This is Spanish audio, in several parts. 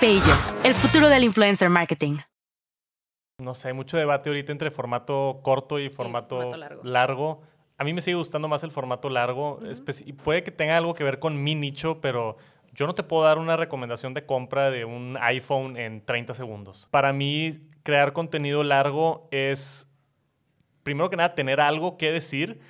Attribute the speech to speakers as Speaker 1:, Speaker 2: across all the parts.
Speaker 1: page el futuro del influencer marketing.
Speaker 2: No sé, hay mucho debate ahorita entre formato corto y formato, largo. A mí me sigue gustando más el formato largo. puede que tenga algo que ver con mi nicho, pero yo no te puedo dar una recomendación de compra de un iPhone en 30 segundos. Para mí, crear contenido largo es primero que nada, tener algo que decir,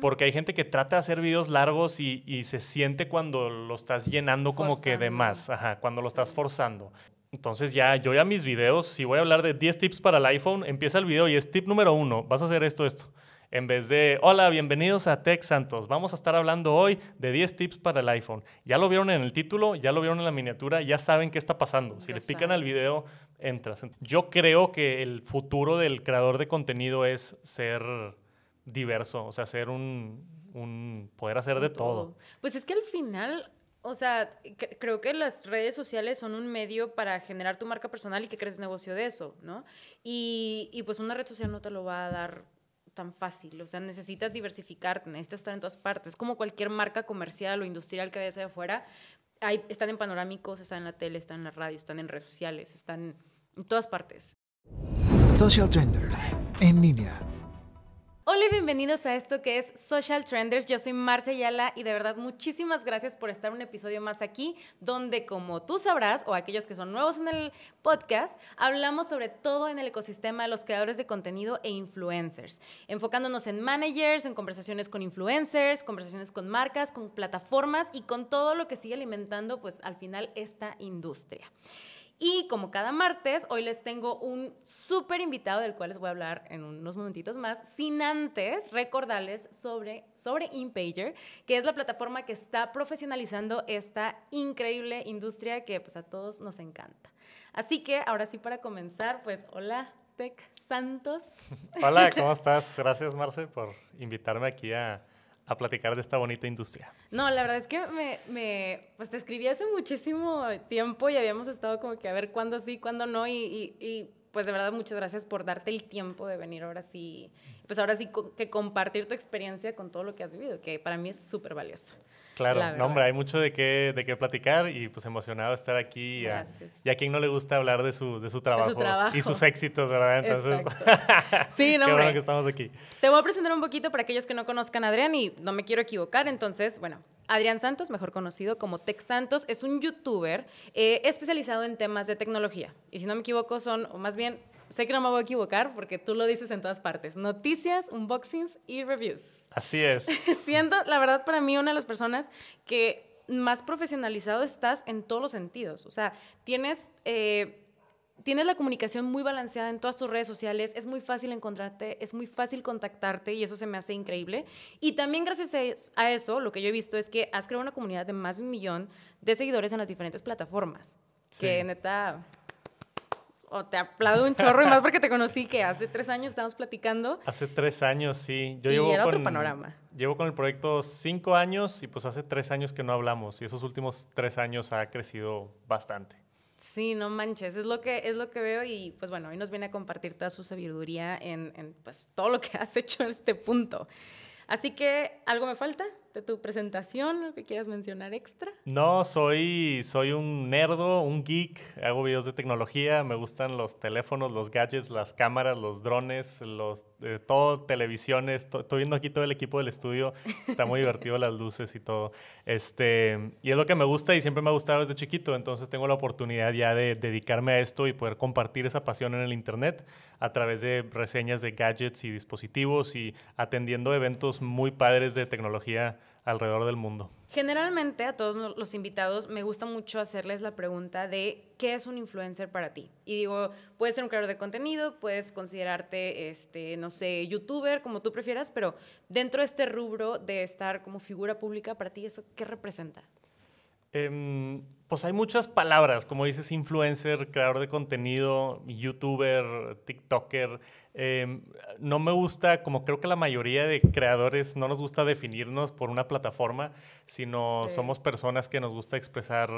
Speaker 2: porque hay gente que trata de hacer videos largos y, se siente cuando lo estás llenando como que de más, cuando lo estás forzando. Entonces ya, yo ya mis videos, si voy a hablar de 10 tips para el iPhone, empieza el video y es tip número uno, vas a hacer esto, esto. En vez de, hola, bienvenidos a Tech Santos. Vamos a estar hablando hoy de 10 tips para el iPhone. Ya lo vieron en el título, ya lo vieron en la miniatura, ya saben qué está pasando. Si le pican al video, entras. Yo creo que el futuro del creador de contenido es ser diverso, o sea, ser un, poder hacer de todo.
Speaker 1: Pues es que al final, o sea, creo que las redes sociales son un medio para generar tu marca personal y que crees negocio de eso, ¿no? Y, y, pues una red social no te lo va a dar tan fácil. O sea, necesitas diversificarte, necesitas estar en todas partes. Como cualquier marca comercial o industrial que veas de afuera, están en panorámicos, están en la tele, están en la radio, están en redes sociales, están en todas partes.
Speaker 2: Social Trenders, en línea,
Speaker 1: Hola y bienvenidos a esto que es Social Trenders. Yo soy Marce Yala y de verdad muchísimas gracias por estar un episodio más aquí, donde como tú sabrás, o aquellos que son nuevos en el podcast, hablamos sobre todo en el ecosistema de los creadores de contenido e influencers, enfocándonos en managers, en conversaciones con influencers, conversaciones con marcas, con plataformas y con todo lo que sigue alimentando pues al final esta industria. Y como cada martes, hoy les tengo un súper invitado del cual les voy a hablar en unos momentitos más, sin antes recordarles sobre, sobre InPager, que es la plataforma que está profesionalizando esta increíble industria que pues a todos nos encanta. Así que ahora sí para comenzar, pues hola Tech Santos. Hola, ¿cómo
Speaker 2: estás? Gracias Marce por invitarme aquí a a platicar de esta bonita industria.
Speaker 1: No, la verdad es que me, me, pues te escribí hace muchísimo tiempo y habíamos estado como que a ver cuándo sí, cuándo no y, y pues de verdad muchas gracias por darte el tiempo de venir ahora sí, pues ahora sí que compartir tu experiencia con todo lo que has vivido, que para mí es súper
Speaker 2: valioso. Claro, no, hombre, hay mucho de qué, de qué platicar y pues emocionado estar aquí. Y a, quien no le gusta hablar de su, de su, trabajo, y sus éxitos, ¿verdad? Entonces,
Speaker 1: sí, no, qué bueno que estamos aquí. Te voy a presentar un poquito para aquellos que no conozcan a Adrián y no me quiero equivocar. Entonces, bueno, Adrián Santos, mejor conocido como Tech Santos, es un youtuber eh, especializado en temas de tecnología. Y si no me equivoco, son, o más bien, sé que no me voy a equivocar porque tú lo dices en todas partes. Noticias, unboxings y reviews. Así es. Siendo, la verdad, para mí una de las personas que más profesionalizado estás en todos los sentidos. O sea, tienes... Eh, tienes la comunicación muy balanceada en todas tus redes sociales, es muy fácil encontrarte, es muy fácil contactarte y eso se me hace increíble. Y también gracias a eso, lo que yo he visto es que has creado una comunidad de más de un millón de seguidores en las diferentes plataformas. Que neta, o te aplaudo un chorro y más porque te conocí que hace tres años estábamos platicando.
Speaker 2: Hace tres años, sí. Yo y era otro panorama. Llevo con el proyecto cinco años y pues hace tres años que no hablamos y esos últimos tres años ha crecido bastante.
Speaker 1: Sí, no manches, es lo que, es lo que veo y pues bueno, hoy nos viene a compartir toda su sabiduría en, en pues, todo lo que has hecho en este punto. Así que, ¿algo me falta? Este, tu presentación, lo que quieras mencionar extra.
Speaker 2: No, soy, soy un nerdo, un geek, hago videos de tecnología, me gustan los teléfonos, los gadgets, las cámaras, los drones, los, eh, todo, televisiones, estoy viendo aquí todo el equipo del estudio, está muy divertido las luces y todo. Este, y es lo que me gusta y siempre me ha gustado desde chiquito, entonces tengo la oportunidad ya de dedicarme a esto y poder compartir esa pasión en el Internet a través de reseñas de gadgets y dispositivos y atendiendo eventos muy padres de tecnología alrededor del mundo.
Speaker 1: Generalmente a todos los invitados me gusta mucho hacerles la pregunta de qué es un influencer para ti. Y digo, puedes ser un creador de contenido, puedes considerarte, este, no sé, youtuber, como tú prefieras, pero dentro de este rubro de estar como figura pública, para ti eso, ¿qué representa?
Speaker 2: Em, pues hay muchas palabras, como dices, influencer, creador de contenido, youtuber, TikToker. Em, no me gusta, como creo que la mayoría de creadores, no nos gusta definirnos por una plataforma, sino somos personas que nos gusta expresar,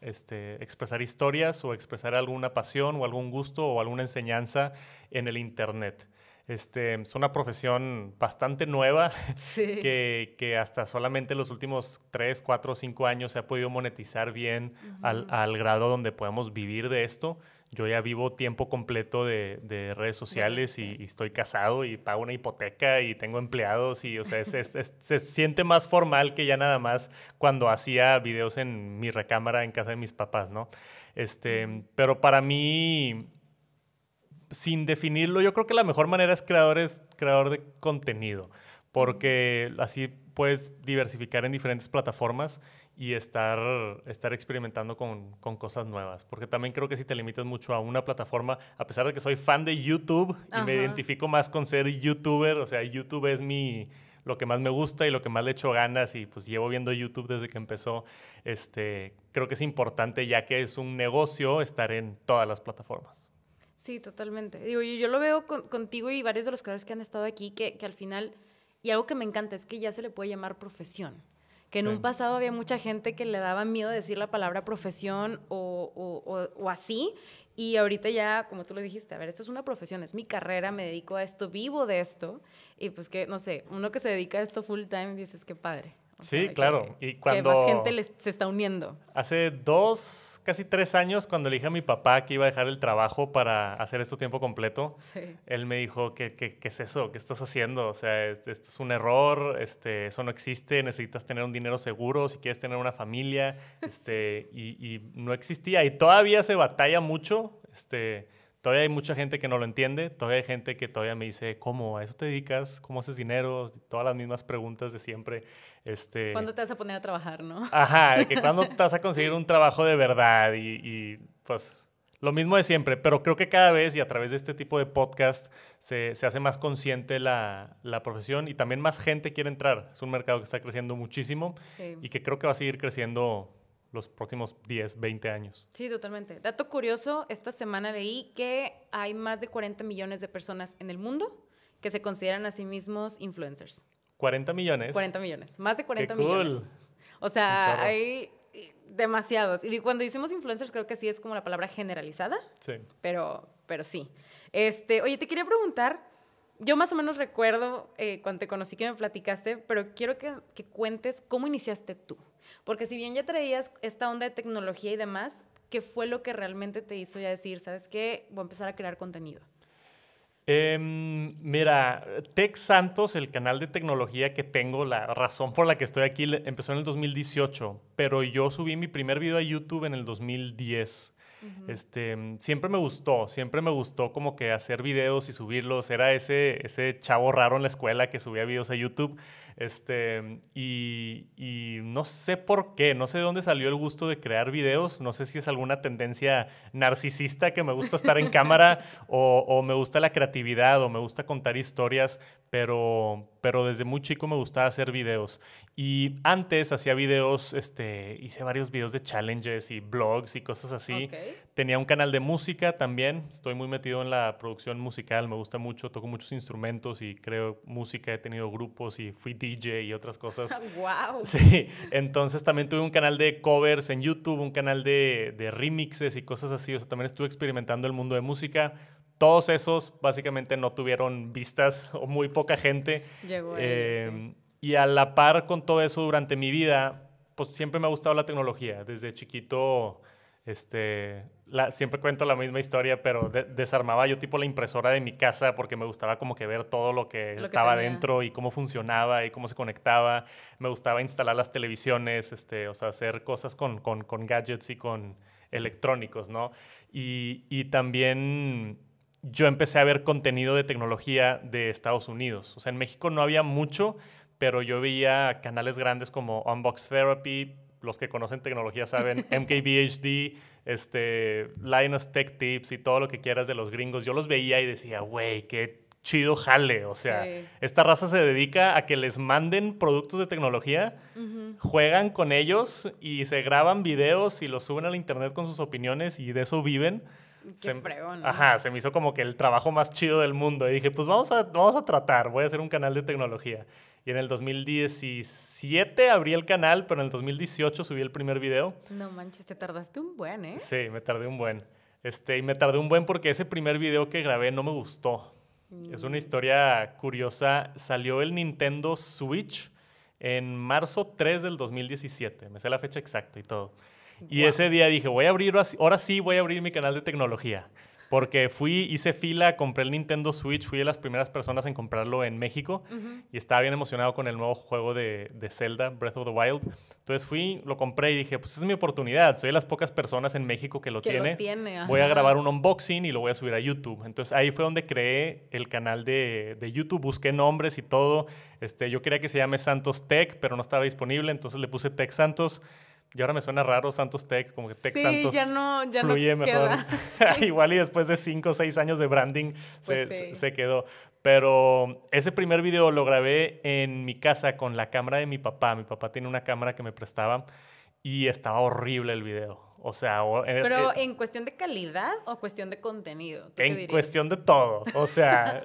Speaker 2: este, expresar historias o expresar alguna pasión o algún gusto o alguna enseñanza en el Internet. Este, es una profesión bastante nueva que, que, hasta solamente los últimos 3, 4, 5 años se ha podido monetizar bien al, al, grado donde podemos vivir de esto. Yo ya vivo tiempo completo de, de redes sociales y, estoy casado y pago una hipoteca y tengo empleados y, o sea, se siente más formal que ya nada más cuando hacía videos en mi recámara en casa de mis papás, ¿no? Este, pero para mí sin definirlo, yo creo que la mejor manera es creador, creador de contenido, porque así puedes diversificar en diferentes plataformas y estar, estar experimentando con, cosas nuevas. Porque también creo que si te limitas mucho a una plataforma, a pesar de que soy fan de YouTube y me identifico más con ser youtuber, o sea, YouTube es mi lo que más me gusta y lo que más le echo ganas y pues llevo viendo YouTube desde que empezó, este, creo que es importante ya que es un negocio estar en todas las plataformas.
Speaker 1: Sí, totalmente. Digo, yo, lo veo contigo y varios de los que han estado aquí, que, al final, y algo que me encanta es que ya se le puede llamar profesión. Que en un pasado había mucha gente que le daba miedo decir la palabra profesión o, o, o así, y ahorita ya, como tú lo dijiste, a ver, esto es una profesión, es mi carrera, me dedico a esto, vivo de esto, y pues que, no sé, uno que se dedica a esto full time, dices, qué padre
Speaker 2: sí, claro. y cuando... más gente
Speaker 1: se está uniendo.
Speaker 2: Hace dos, casi tres años, cuando le dije a mi papá que iba a dejar el trabajo para hacer esto tiempo completo, él me dijo, ¿Qué, es eso? ¿Qué estás haciendo? O sea, esto es un error, este, eso no existe, necesitas tener un dinero seguro si quieres tener una familia. Este, y, y no existía. Y todavía se batalla mucho. Este, Todavía hay mucha gente que no lo entiende, todavía hay gente que todavía me dice, ¿cómo? ¿A eso te dedicas? ¿Cómo haces dinero? Todas las mismas preguntas de siempre. Este... ¿Cuándo
Speaker 1: te vas a poner a trabajar, no? Ajá, que cuándo
Speaker 2: te vas a conseguir un trabajo de verdad y, pues lo mismo de siempre, pero creo que cada vez y a través de este tipo de podcast se, hace más consciente la, profesión y también más gente quiere entrar. Es un mercado que está creciendo muchísimo y que creo que va a seguir creciendo los próximos 10, 20 años.
Speaker 1: Sí, totalmente. Dato curioso, esta semana leí que hay más de 40 millones de personas en el mundo que se consideran a sí mismos influencers.
Speaker 2: 40 millones. 40
Speaker 1: millones, más de 40 Qué O sea, hay demasiados. Y cuando decimos influencers creo que sí es como la palabra generalizada. Sí. Pero, pero sí. Este, oye, te quería preguntar, yo más o menos recuerdo eh, cuando te conocí que me platicaste, pero quiero que cuentes cómo iniciaste tú. Porque si bien ya traías esta onda de tecnología y demás, ¿qué fue lo que realmente te hizo ya decir, sabes qué, voy a empezar a crear contenido?
Speaker 2: Em, mira, Tech Santos, el canal de tecnología que tengo, la razón por la que estoy aquí, empezó en el 2018, pero yo subí mi primer video a YouTube en el 2010. Este, siempre me gustó, siempre me gustó como que hacer videos y subirlos. Era ese, ese chavo raro en la escuela que subía videos a YouTube. Este, y, no sé por qué, no sé de dónde salió el gusto de crear videos, no sé si es alguna tendencia narcisista que me gusta estar en cámara o, me gusta la creatividad o me gusta contar historias, pero, pero desde muy chico me gustaba hacer videos. Y antes hacía videos, este, hice varios videos de challenges y blogs y cosas así. Tenía un canal de música también, estoy muy metido en la producción musical, me gusta mucho, toco muchos instrumentos y creo música, he tenido grupos y fui DJ y otras cosas. Sí, entonces también tuve un canal de covers en YouTube, un canal de, remixes y cosas así. O sea, también estuve experimentando el mundo de música todos esos básicamente no tuvieron vistas o muy poca gente. Em, y a la par con todo eso durante mi vida, pues siempre me ha gustado la tecnología. Desde chiquito este, siempre cuento la misma historia, pero desarmaba yo tipo la impresora de mi casa porque me gustaba como que ver todo lo que estaba dentro y cómo funcionaba y cómo se conectaba. Me gustaba instalar las televisiones, este, o sea, hacer cosas con, con, con gadgets y con electrónicos, ¿no? Y, y también yo empecé a ver contenido de tecnología de Estados Unidos. O sea, en México no había mucho, pero yo veía canales grandes como Unbox Therapy, los que conocen tecnología saben, MKBHD, este, Linus Tech Tips y todo lo que quieras de los gringos, yo los veía y decía, güey, qué chido jale. O sea, esta raza se dedica a que les manden productos de tecnología, juegan con ellos y se graban videos y los suben al internet con sus opiniones y de eso viven. se, Ajá, se me hizo como que el trabajo más chido del mundo. Y dije, pues vamos a, vamos a tratar, voy a hacer un canal de tecnología. Y en el 2017 abrí el canal, pero en el 2018 subí el primer video.
Speaker 1: No manches, te tardaste un buen, ¿eh? Sí,
Speaker 2: me tardé un buen. Este, y me tardé un buen porque ese primer video que grabé no me gustó. Es una mm. historia curiosa. Salió el Nintendo Switch en marzo 3 del 2017. Me sé la fecha exacta y todo. Y ese día dije, voy a abrir, ahora sí voy a abrir mi canal de tecnología. Porque fui, hice fila, compré el Nintendo Switch, fui de las primeras personas en comprarlo en México y estaba bien emocionado con el nuevo juego de, Zelda, Breath of the Wild. Entonces fui, lo compré y dije, pues es mi oportunidad, soy de las pocas personas en México que lo tiene. voy a grabar un unboxing y lo voy a subir a YouTube. Entonces ahí fue donde creé el canal de, YouTube, busqué nombres y todo. Este, yo quería que se llame Santos Tech, pero no estaba disponible, entonces le puse Tech Santos. Y ahora me suena raro Santos Tech, como que Tech sí, Santos ya no, ya fluye no Igual y después de cinco o seis años de branding se, pues se, quedó. Pero ese primer video lo grabé en mi casa con la cámara de mi papá. Mi papá tiene una cámara que me prestaba y estaba horrible el video. O sea, eh, pero en
Speaker 1: cuestión de calidad o cuestión de contenido. en
Speaker 2: cuestión de todo. O sea,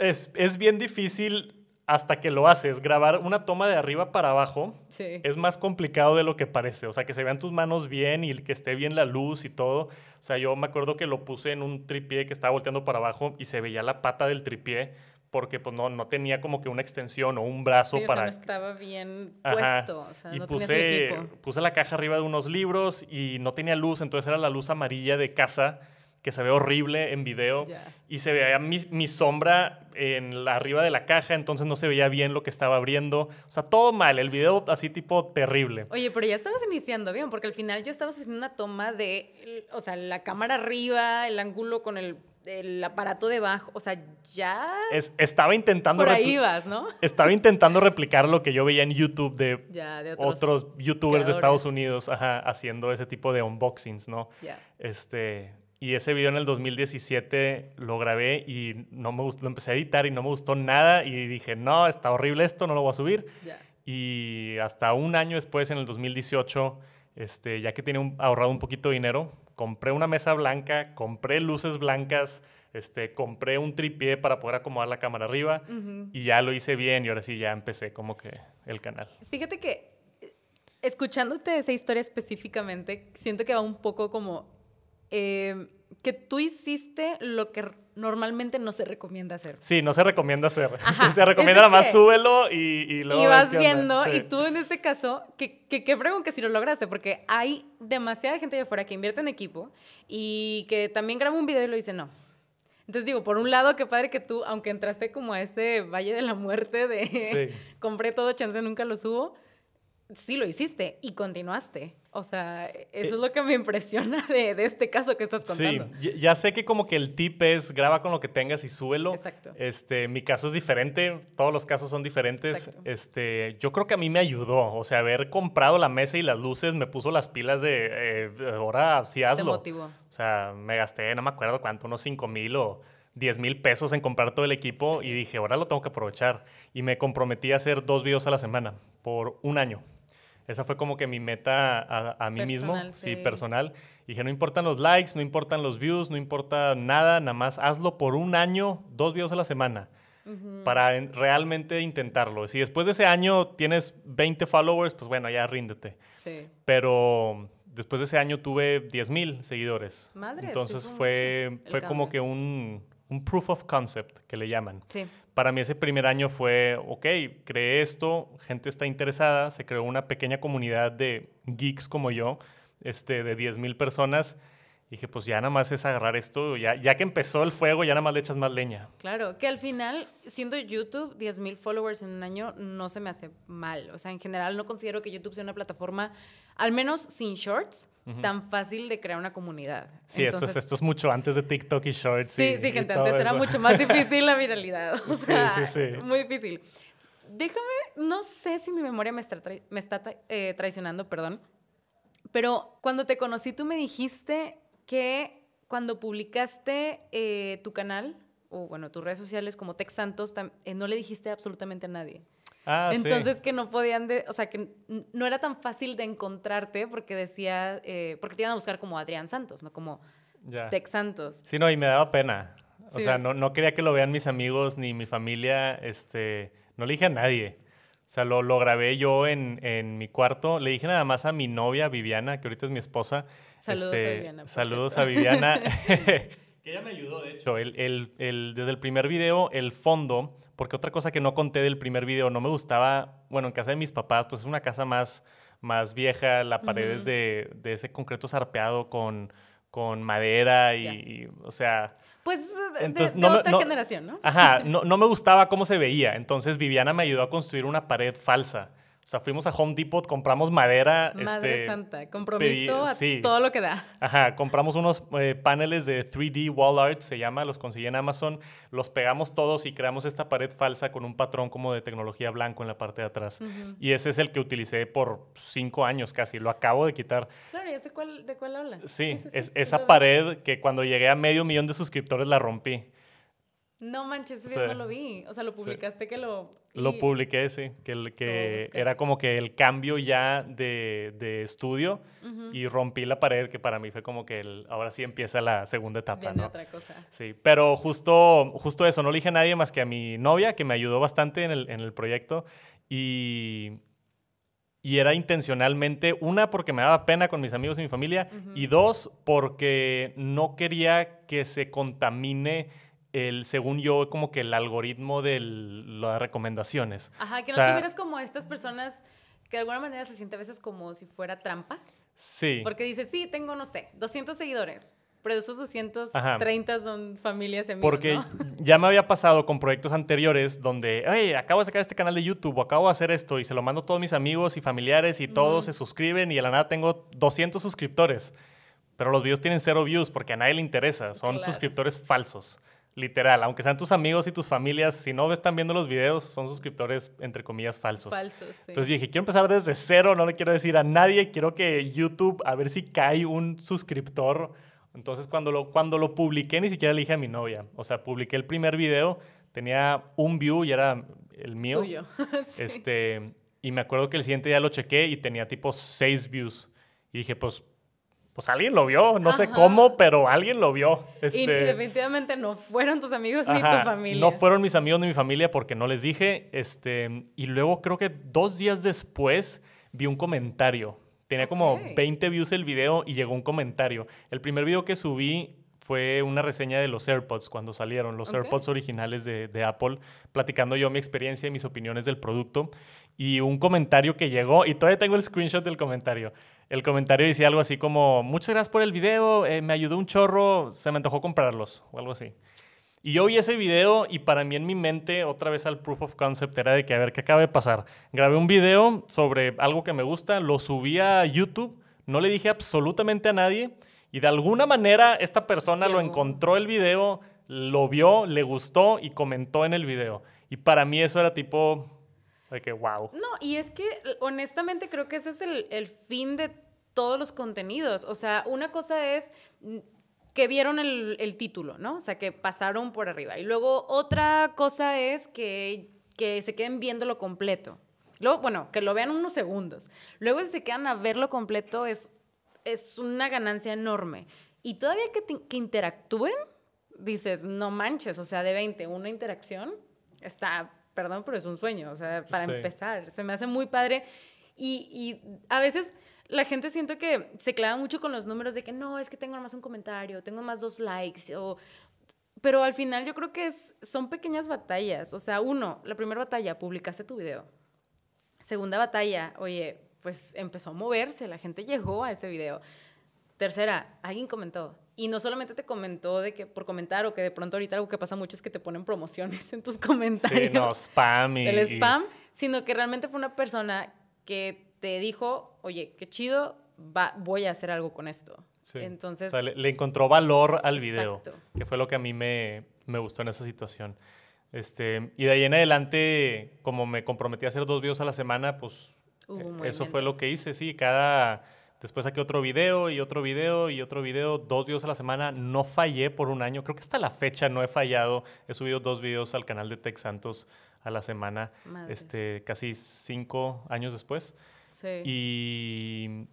Speaker 2: es, es bien difícil hasta que lo haces. Grabar una toma de arriba para abajo es más complicado de lo que parece. O sea, que se vean tus manos bien y que esté bien la luz y todo. O sea, yo me acuerdo que lo puse en un tripié que estaba volteando para abajo y se veía la pata del tripié porque pues no, no tenía como que una extensión o un brazo para... no
Speaker 1: estaba bien puesto. y puse,
Speaker 2: puse la caja arriba de unos libros y no tenía luz, entonces era la luz amarilla de casa que se ve horrible en video y se veía mi, sombra en la, arriba de la caja, entonces no se veía bien lo que estaba abriendo. O sea, todo mal, el video así tipo terrible. Oye,
Speaker 1: pero ya estabas iniciando bien, porque al final ya estabas haciendo una toma de, o sea, la cámara arriba, el ángulo con el, aparato debajo, o sea, ya...
Speaker 2: estaba intentando... Por ahí ¿no? Estaba intentando replicar lo que yo veía en YouTube de, otros, youtubers de Estados Unidos haciendo ese tipo de unboxings, ¿no? Este y ese video en el 2017 lo grabé y no me gustó, lo empecé a editar y no me gustó nada y dije, no, está horrible esto, no lo voy a subir. Y hasta un año después, en el 2018, este, ya que tenía ahorrado un poquito de dinero, compré una mesa blanca, compré luces blancas, este, compré un tripié para poder acomodar la cámara arriba y ya lo hice bien y ahora sí ya empecé como que el canal.
Speaker 1: Fíjate que eh, escuchándote esa historia específicamente, siento que va un poco como eh, que tú hiciste lo que normalmente no se recomienda hacer.
Speaker 2: Sí, no se recomienda hacer. se recomienda más súbelo y, y vas viendo, y
Speaker 1: tú en este caso, que qué fregón que si lo lograste, porque hay demasiada gente de afuera que invierte en equipo y que también graba un video y lo dice, no, entonces digo, por un lado, qué padre que tú, aunque entraste como a ese valle de la muerte de compré todo, chance nunca lo subo, sí lo hiciste y continuaste. O sea, e, eso eh, es lo que me impresiona de, este caso que
Speaker 2: estás contando. Sí, ya sé que como que el tip es graba con lo que tengas y súbelo. Exacto. Este, mi caso es diferente, todos los casos son diferentes. Este, yo creo que a mí me ayudó, o sea, haber comprado la mesa y las luces me puso las pilas de eh, ahora sí hazlo. Te motivó. O sea, me gasté, no me acuerdo cuánto, unos 5 mil o... 10 mil pesos en comprar todo el equipo y dije, ahora lo tengo que aprovechar. Y me comprometí a hacer dos videos a la semana por un año. Esa fue como que mi meta a, mí mismo, sí. personal. dije, no importan los likes, no importan los views, no importa nada, nada más hazlo por un año, dos videos a la semana, para realmente intentarlo. Si después de ese año tienes 20 followers, pues bueno, ya ríndete. Pero después de ese año tuve 10 mil seguidores. Entonces fue, fue, como que un, un proof of concept que le llaman. Sí para mí ese primer año fue, ok, creé esto, gente está interesada, se creó una pequeña comunidad de geeks como yo, este, de 10.000 personas dije, pues ya nada más es agarrar esto, ya, ya que empezó el fuego, ya nada más le echas más leña.
Speaker 1: Claro, que al final, siendo YouTube, 10.000 followers en un año no se me hace mal. O sea, en general no considero que YouTube sea una plataforma, al menos sin shorts, tan fácil de crear una comunidad. Sí, esto, es,
Speaker 2: mucho antes de TikTok y shorts. Sí, sí, gente, antes era mucho más difícil la viralidad. sí, sí, sí. Muy
Speaker 1: difícil. Déjame, no sé si mi memoria me está, me está eh, traicionando, perdón. Pero cuando te conocí, tú me dijiste que cuando publicaste eh, tu canal, o bueno, tus redes sociales como Tex Santos, eh, no le dijiste absolutamente a nadie.
Speaker 2: Ah, Entonces
Speaker 1: que no podían, de, o sea, que no era tan fácil de encontrarte porque decía, eh, porque te iban a buscar como Adrián Santos, no como ya. Tex Santos.
Speaker 2: Sí, no, y me daba pena. O sea, no, no quería que lo vean mis amigos ni mi familia, este, no le dije a nadie. O sea, lo, grabé yo en, mi cuarto. Le dije nada más a mi novia Viviana, que ahorita es mi esposa. Saludos a este, Viviana. Saludos a Viviana. que ella me ayudó, de hecho. El, desde el primer video, el fondo, porque otra cosa que no conté del primer video, no me gustaba, bueno, en casa de mis papás, pues es una casa más, más vieja, la pared es de, ese concreto zarpeado con, con madera y, o sea...
Speaker 1: Pues, de, entonces, otra generación, ¿no? Ajá,
Speaker 2: no me gustaba cómo se veía. Entonces Viviana me ayudó a construir una pared falsa o sea, fuimos a Home Depot, compramos madera. Madre este,
Speaker 1: santa, compromiso a todo lo que da.
Speaker 2: Ajá, compramos unos eh, paneles de 3D wall art, se llama, los conseguí en Amazon, los pegamos todos y creamos esta pared falsa con un patrón como de tecnología blanco en la parte de atrás. Y ese es el que utilicé por cinco años casi, lo acabo de quitar.
Speaker 1: Claro, ya sé de cuál habla. Sí, es, esa pared
Speaker 2: que cuando llegué a medio millón de suscriptores la rompí.
Speaker 1: No manches, yo no lo vi. O sea, lo publicaste que lo...
Speaker 2: Lo publiqué, sí. Que, pues que era como que el cambio ya de, estudio y rompí la pared, que para mí fue como que el, ahora sí empieza la segunda etapa, ¿no? otra cosa. Sí, pero justo, justo eso, no le dije a nadie más que a mi novia, que me ayudó bastante en el, proyecto. Y, y era intencionalmente, una, porque me daba pena con mis amigos y mi familia, y dos, porque no quería que se contamine el, según yo, como que el algoritmo de las recomendaciones. Ajá, que o no tuvieras
Speaker 1: como estas personas que de alguna manera se siente a veces como si fuera trampa.
Speaker 2: Sí. Porque
Speaker 1: dice, sí, tengo, no sé, 200 seguidores. Pero esos 230 son familias Porque
Speaker 2: ya me había pasado con proyectos anteriores donde, hey, acabo de sacar este canal de YouTube o acabo de hacer esto y se lo mando a todos mis amigos y familiares y todos se suscriben y a la nada tengo 200 suscriptores. Pero los videos tienen cero views porque a nadie le interesa. Son suscriptores falsos. Literal, aunque sean tus amigos y tus familias, si no están viendo los videos, son suscriptores, entre comillas, falsos. Falsos, Entonces dije, quiero empezar desde cero, no le quiero decir a nadie, quiero que YouTube, a ver si cae un suscriptor. Entonces cuando lo, cuando lo publiqué, ni siquiera le dije a mi novia. O sea, publiqué el primer video, tenía un view y era el mío. Tuyo. Este, y me acuerdo que el siguiente día lo chequé y tenía tipo seis views. Y dije, pues pues alguien lo vio, no sé cómo, pero alguien lo vio. Y, este,
Speaker 1: definitivamente no fueron tus amigos ni tu familia. No
Speaker 2: fueron mis amigos ni mi familia porque no les dije. Este, y luego creo que dos días después vi un comentario. Tenía como 20 views el video y llegó un comentario. El primer video que subí fue una reseña de los AirPods cuando salieron, los AirPods originales de, Apple, platicando yo mi experiencia y mis opiniones del producto. Y un comentario que llegó, y todavía tengo el screenshot del comentario. El comentario decía algo así como, muchas gracias por el video, eh, me ayudó un chorro, se me antojó comprarlos, o algo así. Y yo vi ese video y para mí en mi mente, otra vez al proof of concept, era de que a ver qué acaba de pasar. Grabé un video sobre algo que me gusta, lo subí a YouTube, no le dije absolutamente a nadie y de alguna manera esta persona lo encontró el video, lo vio, le gustó y comentó en el video. Y para mí eso era tipo de wow.
Speaker 1: No, y es que honestamente creo que ese es el, fin de todos los contenidos. O sea, una cosa es que vieron el, título, ¿no? O sea, que pasaron por arriba. Y luego otra cosa es que, se queden viendo lo completo. Luego, bueno, que lo vean unos segundos. Luego si se quedan a verlo completo es es una ganancia enorme. Y todavía que, interactúen, dices, no manches, o sea, de 20, una interacción está, perdón, pero es un sueño, o sea, para empezar, se me hace muy padre. Y, a veces la gente siento que se clava mucho con los números de que no, es que tengo más un comentario, tengo más dos likes, o... Pero al final yo creo que son pequeñas batallas. O sea, uno, la primera batalla, publicaste tu video. Segunda batalla, oye, pues empezó a moverse, la gente llegó a ese video. Tercera, alguien comentó. Y no solamente te comentó de que por comentar o que de pronto ahorita algo que pasa mucho es que te ponen promociones en tus comentarios. Sí, no,
Speaker 2: spam El spam,
Speaker 1: sino que realmente fue una persona que te dijo, oye, qué chido, voy a hacer algo con esto. Entonces... le, encontró valor al video,
Speaker 2: que fue lo que a mí me, gustó en esa situación. Este, y de ahí en adelante, como me comprometí a hacer dos videos a la semana, pues eso fue lo que hice, sí, cada... Después aquí otro video y otro video y otro video, dos videos a la semana. No fallé por un año. Creo que hasta la fecha no he fallado. He subido dos videos al canal de Tech Santos a la semana, este, casi cinco años después. Sí. Y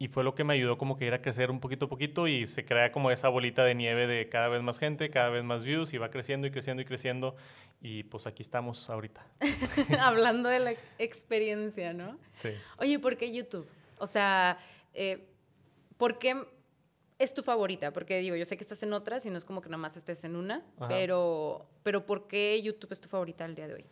Speaker 2: y fue lo que me ayudó como que ir a crecer un poquito a poquito y se crea como esa bolita de nieve de cada vez más gente, cada vez más views y va creciendo y creciendo y creciendo y pues aquí estamos ahorita.
Speaker 1: Hablando de la experiencia, ¿no? Sí. Oye, ¿por qué YouTube? O sea, eh, ¿por qué es tu favorita? Porque digo, yo sé que estás en otras y no es como que nomás estés en una, pero, pero ¿por qué YouTube es tu favorita al día de hoy?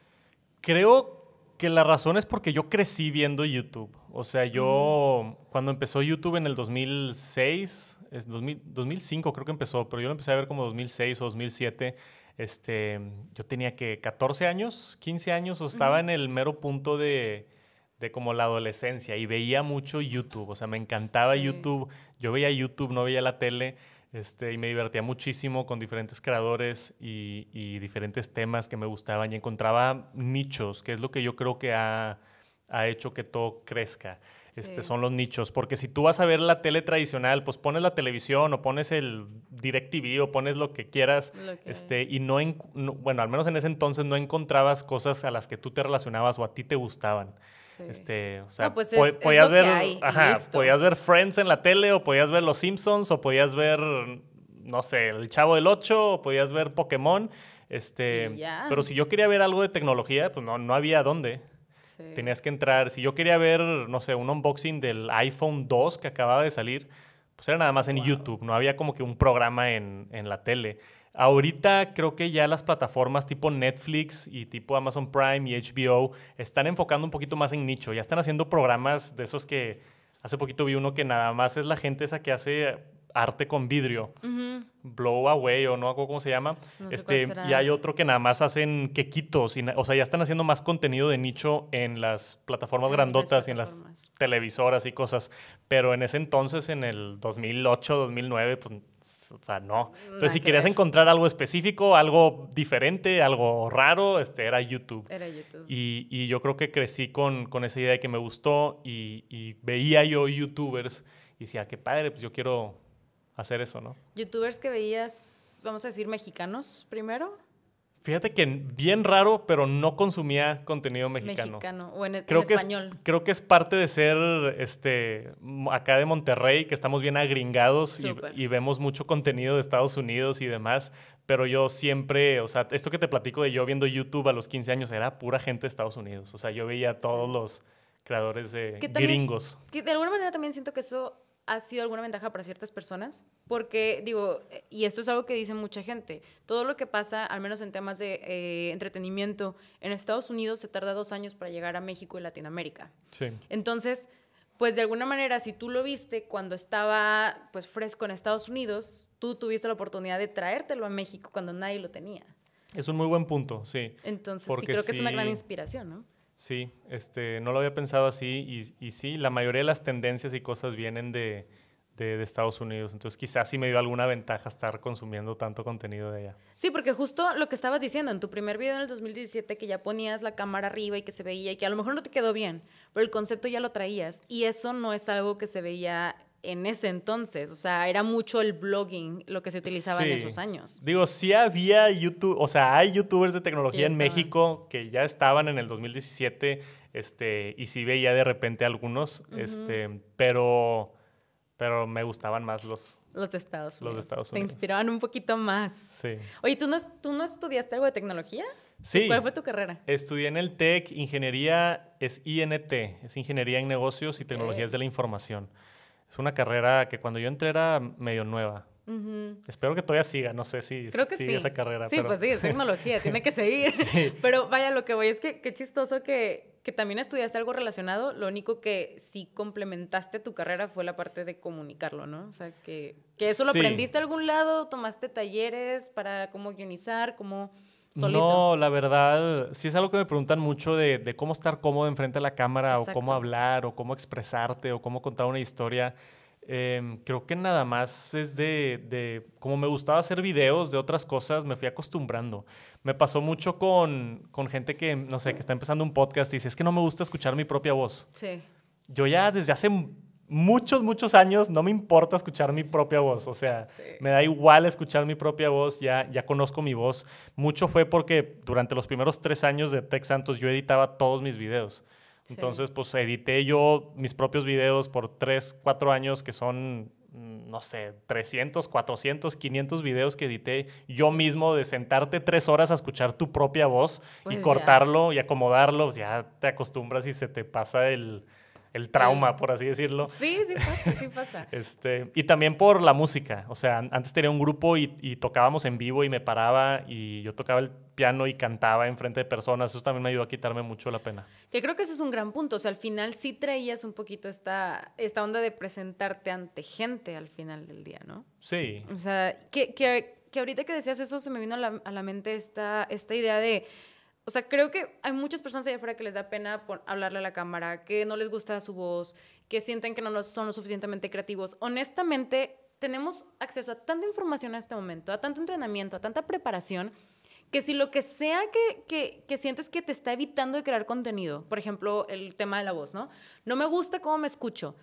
Speaker 2: Creo que la razón es porque yo crecí viendo YouTube. O sea, yo mm. cuando empezó YouTube en el 2006, 2005 creo que empezó, pero yo lo empecé a ver como 2006 o 2007. Este, yo tenía que 14 años, 15 años, o estaba en el mero punto de, como la adolescencia y veía mucho YouTube. O sea, me encantaba YouTube. Yo veía YouTube, no veía la tele. Este, y me divertía muchísimo con diferentes creadores y, diferentes temas que me gustaban y encontraba nichos, que es lo que yo creo que ha, hecho que todo crezca. Este, son los nichos, porque si tú vas a ver la tele tradicional, pues pones la televisión o pones el DirecTV o pones lo que quieras, este, y no, bueno, al menos en ese entonces no encontrabas cosas a las que tú te relacionabas o a ti te gustaban. Este, o sea, pues podías ver, podías ver Friends en la tele o podías ver Los Simpsons o podías ver no sé, El Chavo del 8 o podías ver Pokémon. Este, pero si yo quería ver algo de tecnología, pues no, no había dónde. Tenías que entrar. Si yo quería ver, no sé, un unboxing del iPhone 2 que acababa de salir, pues era nada más en YouTube. No había como que un programa en, en la tele. Ahorita creo que ya las plataformas tipo Netflix y tipo Amazon Prime y HBO están enfocando un poquito más en nicho. Ya están haciendo programas de esos que hace poquito vi uno que nada más es la gente esa que hace arte con vidrio. Blow Away o no hago cómo se llama. Este, y hay otro que nada más hacen quequitos. o sea, ya están haciendo más contenido de nicho en las plataformas ah, grandotas y en las televisoras y cosas. Pero en ese entonces, en el 2008, 2009, pues pues, o sea, no. Mm, Entonces, si querías encontrar algo específico, algo diferente, algo raro, este, era YouTube. Era YouTube. Y, yo creo que crecí con, esa idea de que me gustó y, y veía yo YouTubers y decía, qué padre, pues yo quiero hacer eso, ¿no?
Speaker 1: ¿Youtubers que veías, vamos a decir, mexicanos primero?
Speaker 2: Fíjate que bien raro, pero no consumía contenido mexicano.
Speaker 1: o en, e-, creo que español.
Speaker 2: creo que es parte de ser este, acá de Monterrey, que estamos bien agringados y, vemos mucho contenido de Estados Unidos y demás. Pero yo siempre, o sea, esto que te platico de yo viendo YouTube a los 15 años era pura gente de Estados Unidos. O sea, yo veía a todos los creadores de gringos.
Speaker 1: de alguna manera también siento que eso ha sido alguna ventaja para ciertas personas, porque digo, eh, y esto es algo que dice mucha gente, todo lo que pasa, al menos en temas de eh, entretenimiento, en Estados Unidos se tarda dos años para llegar a México y Latinoamérica. Sí. Entonces, pues de alguna manera, si tú lo viste cuando estaba pues fresco en Estados Unidos, tú tuviste la oportunidad de traértelo a México cuando nadie lo tenía.
Speaker 2: Es un muy buen punto, sí. Entonces, creo que es una gran inspiración, ¿no? Sí, este, no lo había pensado así y, sí, la mayoría de las tendencias y cosas vienen de, de, Estados Unidos. Entonces quizás sí me dio alguna ventaja estar consumiendo tanto contenido de allá.
Speaker 1: Sí, porque justo lo que estabas diciendo en tu primer video en el 2017, que ya ponías la cámara arriba y que se veía y que a lo mejor no te quedó bien, pero el concepto ya lo traías y eso no es algo que se veía en ese entonces. O sea, era mucho el blogging lo que se utilizaba en esos años.
Speaker 2: Digo, sí había YouTube, o sea, hay youtubers de tecnología en México que ya estaban en el 2017, este, y sí veía de repente algunos, este, pero, pero me gustaban más los... Los Estados Unidos. Los de Estados Unidos. Te
Speaker 1: inspiraban un poquito más. Sí. Oye, ¿tú no, tú no estudiaste algo de tecnología? Sí. ¿Cuál fue tu carrera?
Speaker 2: Estudié en el TEC, ingeniería es INT, es Ingeniería en Negocios y Tecnologías eh. de la Información es una carrera que cuando yo entré era medio nueva. Espero que todavía siga, no sé si sigue esa carrera. Sí, pues sí, es tecnología, tiene
Speaker 1: que seguir. Pero vaya, lo que voy es que qué chistoso que, que también estudiaste algo relacionado, lo único que sí complementaste tu carrera fue la parte de comunicarlo, ¿no? O sea, que, que eso lo aprendiste a algún lado, tomaste talleres para cómo guionizar, cómo... No,
Speaker 2: la verdad, sí es algo que me preguntan mucho de, cómo estar cómodo enfrente a la cámara o cómo hablar o cómo expresarte o cómo contar una historia. Em, creo que nada más es de, como me gustaba hacer videos de otras cosas, me fui acostumbrando. Me pasó mucho con, con gente que, no sé, que está empezando un podcast y dice, es que no me gusta escuchar mi propia voz. Sí. Yo ya desde hace muchos, muchos años no me importa escuchar mi propia voz. O sea, me da igual escuchar mi propia voz, ya, ya conozco mi voz. Mucho fue porque durante los primeros tres años de Tech Santos yo editaba todos mis videos. Entonces, pues edité yo mis propios videos por tres, cuatro años que son mm, no sé, 300, 400, 500 videos que edité yo mismo de sentarte tres horas a escuchar tu propia voz y pues cortarlo y acomodarlo, pues ya te acostumbras y se te pasa el, el trauma, por así decirlo. Sí, sí pasa, sí pasa. este, y también por la música. O sea, antes tenía un grupo y, tocábamos en vivo y me paraba y yo tocaba el piano y cantaba enfrente de personas. Eso también me ayudó a quitarme mucho la pena.
Speaker 1: Que creo que ese es un gran punto. O sea, al final sí traías un poquito esta, esta onda de presentarte ante gente al final del día, ¿no? Sí. O sea, que, que ahorita que decías eso se me vino a la, mente esta idea de o sea, creo que hay muchas personas allá afuera que les da pena hablarle a la cámara, que no les gusta su voz, que sienten que no son lo suficientemente creativos. Honestamente, tenemos acceso a tanta información en este momento, a tanto entrenamiento, a tanta preparación, que si lo que sea que, sientes que te está evitando de crear contenido, por ejemplo, el tema de la voz, ¿no? No me gusta cómo me escucho.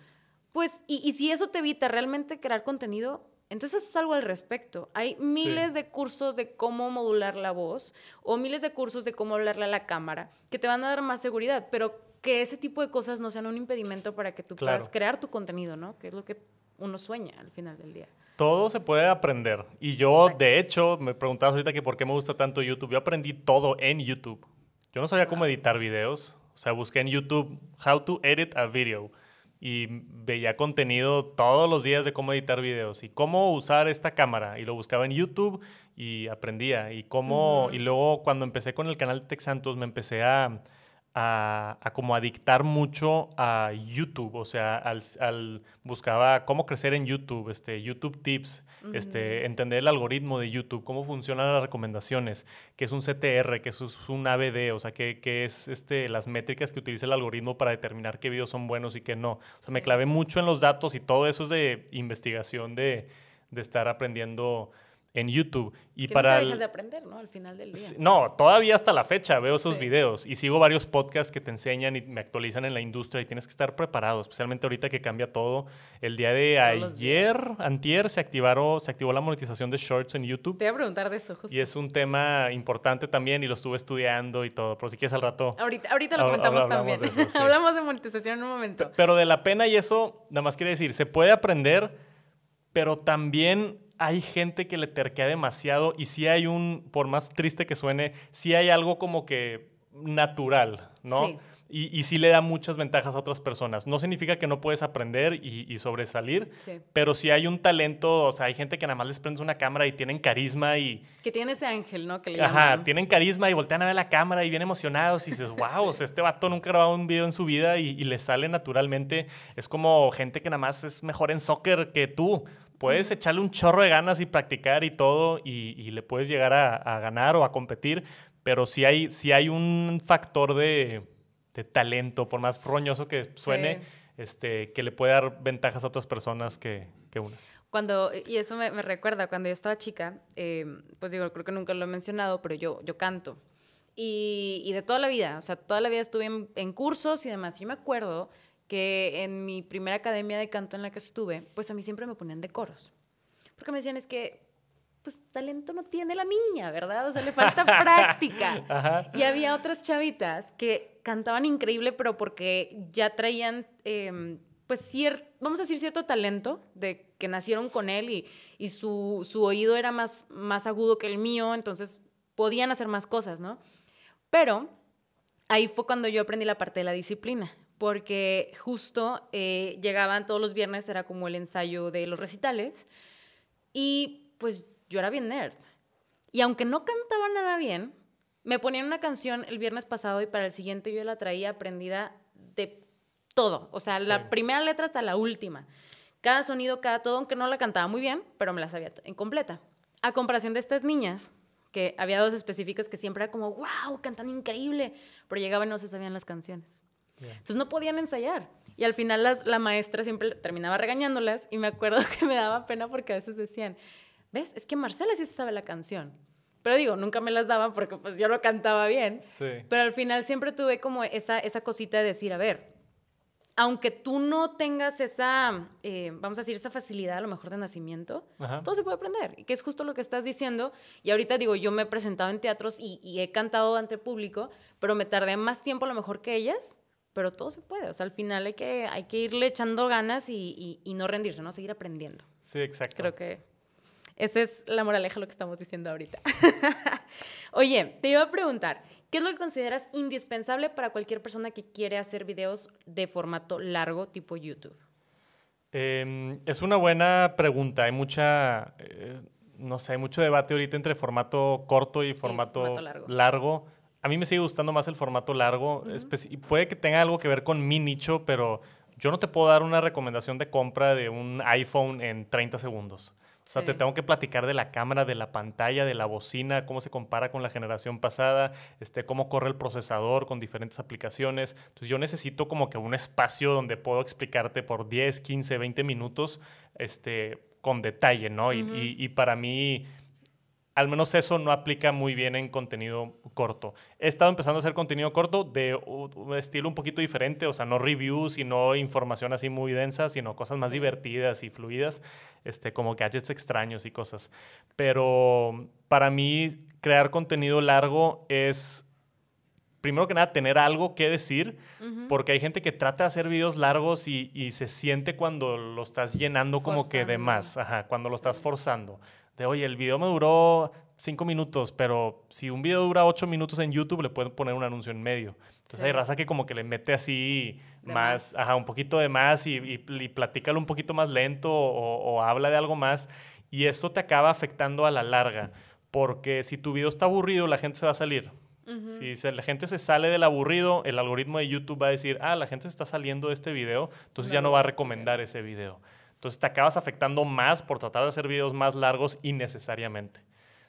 Speaker 1: Pues, y, y si eso te evita realmente crear contenido, entonces es algo al respecto. Hay miles de cursos de cómo modular la voz o miles de cursos de cómo hablarle a la cámara que te van a dar más seguridad, pero que ese tipo de cosas no sean un impedimento para que tú puedas crear tu contenido, ¿no? Que es lo que uno sueña al final del día.
Speaker 2: Todo se puede aprender. Y yo, de hecho, me preguntaba ahorita que por qué me gusta tanto YouTube. Yo aprendí todo en YouTube. Yo no sabía cómo editar videos. O sea, busqué en YouTube How to Edit a Video y veía contenido todos los días de cómo editar videos y cómo usar esta cámara y lo buscaba en YouTube y aprendía y cómo y luego cuando empecé con el canal Tech Santos me empecé a a, como adictar mucho a YouTube, o sea, al, buscaba cómo crecer en YouTube, este, YouTube tips, este, entender el algoritmo de YouTube, cómo funcionan las recomendaciones, qué es un CTR, qué es un ABD, o sea, qué, es este, las métricas que utiliza el algoritmo para determinar qué videos son buenos y qué no. O sea, me clavé mucho en los datos y todo eso es de investigación, de estar aprendiendo en YouTube. Y para nunca dejas de
Speaker 1: aprender, ¿no? Al final del día.
Speaker 2: No, todavía hasta la fecha veo esos videos y sigo varios podcasts que te enseñan y me actualizan en la industria y tienes que estar preparado, especialmente ahorita que cambia todo. El día de ayer, antier, se, activaron, se activó la monetización de Shorts en YouTube. Te voy
Speaker 1: a preguntar de eso, justo.
Speaker 2: Y es un tema importante también y lo estuve estudiando y todo, pero si quieres al rato...
Speaker 1: Ahorita, ahorita lo comentamos también. hablamos de monetización en un momento.
Speaker 2: Pero de la pena y eso, nada más quiere decir, se puede aprender, pero también hay gente que le terquea demasiado y si hay un, por más triste que suene, si hay algo como que natural, ¿no? Y, si sí le da muchas ventajas a otras personas. No significa que no puedes aprender y, sobresalir, pero si hay un talento, o sea, hay gente que nada más les prende una cámara y tienen carisma y...
Speaker 1: Que tiene ese ángel, ¿no? Que le ajá,
Speaker 2: tienen carisma y voltean a ver la cámara y vienen emocionados y dices, wow, este vato nunca grabó un video en su vida y, y le sale naturalmente. Es como gente que nada más es mejor en soccer que tú puedes echarle un chorro de ganas y practicar y todo y, le puedes llegar a, ganar o a competir, pero si hay, si hay un factor de, talento, por más roñoso que suene, este, que le puede dar ventajas a otras personas que, unas.
Speaker 1: Cuando, y eso me, recuerda, cuando yo estaba chica, em, pues digo, creo que nunca lo he mencionado, pero yo, yo canto. Y, de toda la vida, o sea, toda la vida estuve en, cursos y demás. y me acuerdo que en mi primera academia de canto en la que estuve, pues a mí siempre me ponían de coros. Porque me decían, es que, pues talento no tiene la niña, ¿verdad? O sea, le falta
Speaker 2: práctica.
Speaker 1: Y había otras chavitas que cantaban increíble, pero porque ya traían, em, pues, cierto, vamos a decir, cierto talento de que nacieron con él y, y su, su, oído era más, más agudo que el mío, entonces podían hacer más cosas, ¿no? Pero ahí fue cuando yo aprendí la parte de la disciplina porque justo eh, llegaban todos los viernes, era como el ensayo de los recitales, y pues yo era bien nerd. Y aunque no cantaba nada bien, me ponían una canción el viernes pasado y para el siguiente yo la traía aprendida de todo, o sea, la primera letra hasta la última. Cada sonido, cada todo, aunque no la cantaba muy bien, pero me la sabía en completa. A comparación de estas niñas, que había dos específicas que siempre era como, wow, cantan increíble, pero llegaban y no se sabían las canciones. Entonces no podían ensayar. Y al final las, la maestra siempre terminaba regañándolas y me acuerdo que me daba pena porque a veces decían, ¿ves? Es que Marcela sí sabe la canción. Pero digo, nunca me las daban porque pues yo lo cantaba bien. Pero al final siempre tuve como esa, esa cosita de decir, a ver, aunque tú no tengas esa, eh, vamos a decir, esa facilidad a lo mejor de nacimiento, todo se puede aprender, y que es justo lo que estás diciendo. Y ahorita digo, yo me he presentado en teatros y, y, he cantado ante público, pero me tardé más tiempo a lo mejor que ellas, pero todo se puede. O sea, al final hay que, hay que irle echando ganas y, no rendirse, ¿no? Seguir aprendiendo.
Speaker 2: Sí, exacto. Creo
Speaker 1: que esa es la moraleja de lo que estamos diciendo ahorita. Oye, te iba a preguntar, ¿qué es lo que consideras indispensable para cualquier persona que quiere hacer videos de formato largo tipo YouTube?
Speaker 2: Em, es una buena pregunta. Hay mucha, eh, no sé, hay mucho debate ahorita entre formato corto y formato, largo a mí me sigue gustando más el formato largo. puede que tenga algo que ver con mi nicho, pero yo no te puedo dar una recomendación de compra de un iPhone en 30 segundos. O sea, te tengo que platicar de la cámara, de la pantalla, de la bocina, cómo se compara con la generación pasada, este, cómo corre el procesador con diferentes aplicaciones. Entonces yo necesito como que un espacio donde puedo explicarte por 10, 15, 20 minutos este, con detalle, ¿no? y para mí al menos eso no aplica muy bien en contenido corto. He estado empezando a hacer contenido corto de un estilo un poquito diferente, o sea, no reviews y no información así muy densa, sino cosas más divertidas y fluidas, este, como gadgets extraños y cosas. Pero para mí, crear contenido largo es primero que nada, tener algo que decir, porque hay gente que trata de hacer videos largos y, se siente cuando lo estás llenando como que de más, ajá, cuando lo estás forzando de, oye, el video me duró cinco minutos, pero si un video dura ocho minutos en YouTube, le pueden poner un anuncio en medio. Entonces hay raza que como que le mete así más, ajá, un poquito de más y, y, platícalo un poquito más lento o, habla de algo más. Y eso te acaba afectando a la larga, porque si tu video está aburrido, la gente se va a salir. Si la gente se sale del aburrido, el algoritmo de YouTube va a decir, ah, la gente se está saliendo de este video, entonces ya no va a recomendar ese video. Entonces te acabas afectando más por tratar de hacer videos más largos innecesariamente.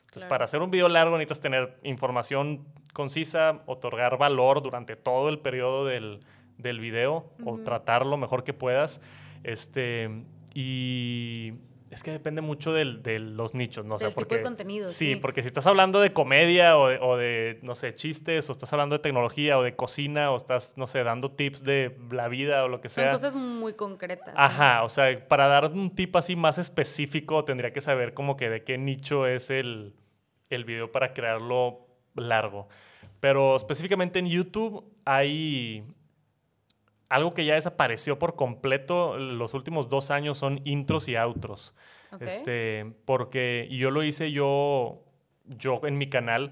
Speaker 2: Entonces, para hacer un video largo necesitas tener información concisa, otorgar valor durante todo el periodo del, del video o tratarlo mejor que puedas. Este, y es que depende mucho del, de los nichos, ¿no? sé contenido. Sí, porque si estás hablando de comedia o de, no sé, chistes, o estás hablando de tecnología o de cocina, o estás, no sé, dando tips de la vida o lo que sea. Son cosas
Speaker 1: muy concretas.
Speaker 2: Ajá, o sea, para dar un tip así más específico, tendría que saber como que de qué nicho es el, el video para crearlo largo. Pero específicamente en YouTube hay algo que ya desapareció por completo los últimos dos años son intros y outros. Este, porque yo lo hice yo, yo en mi canal,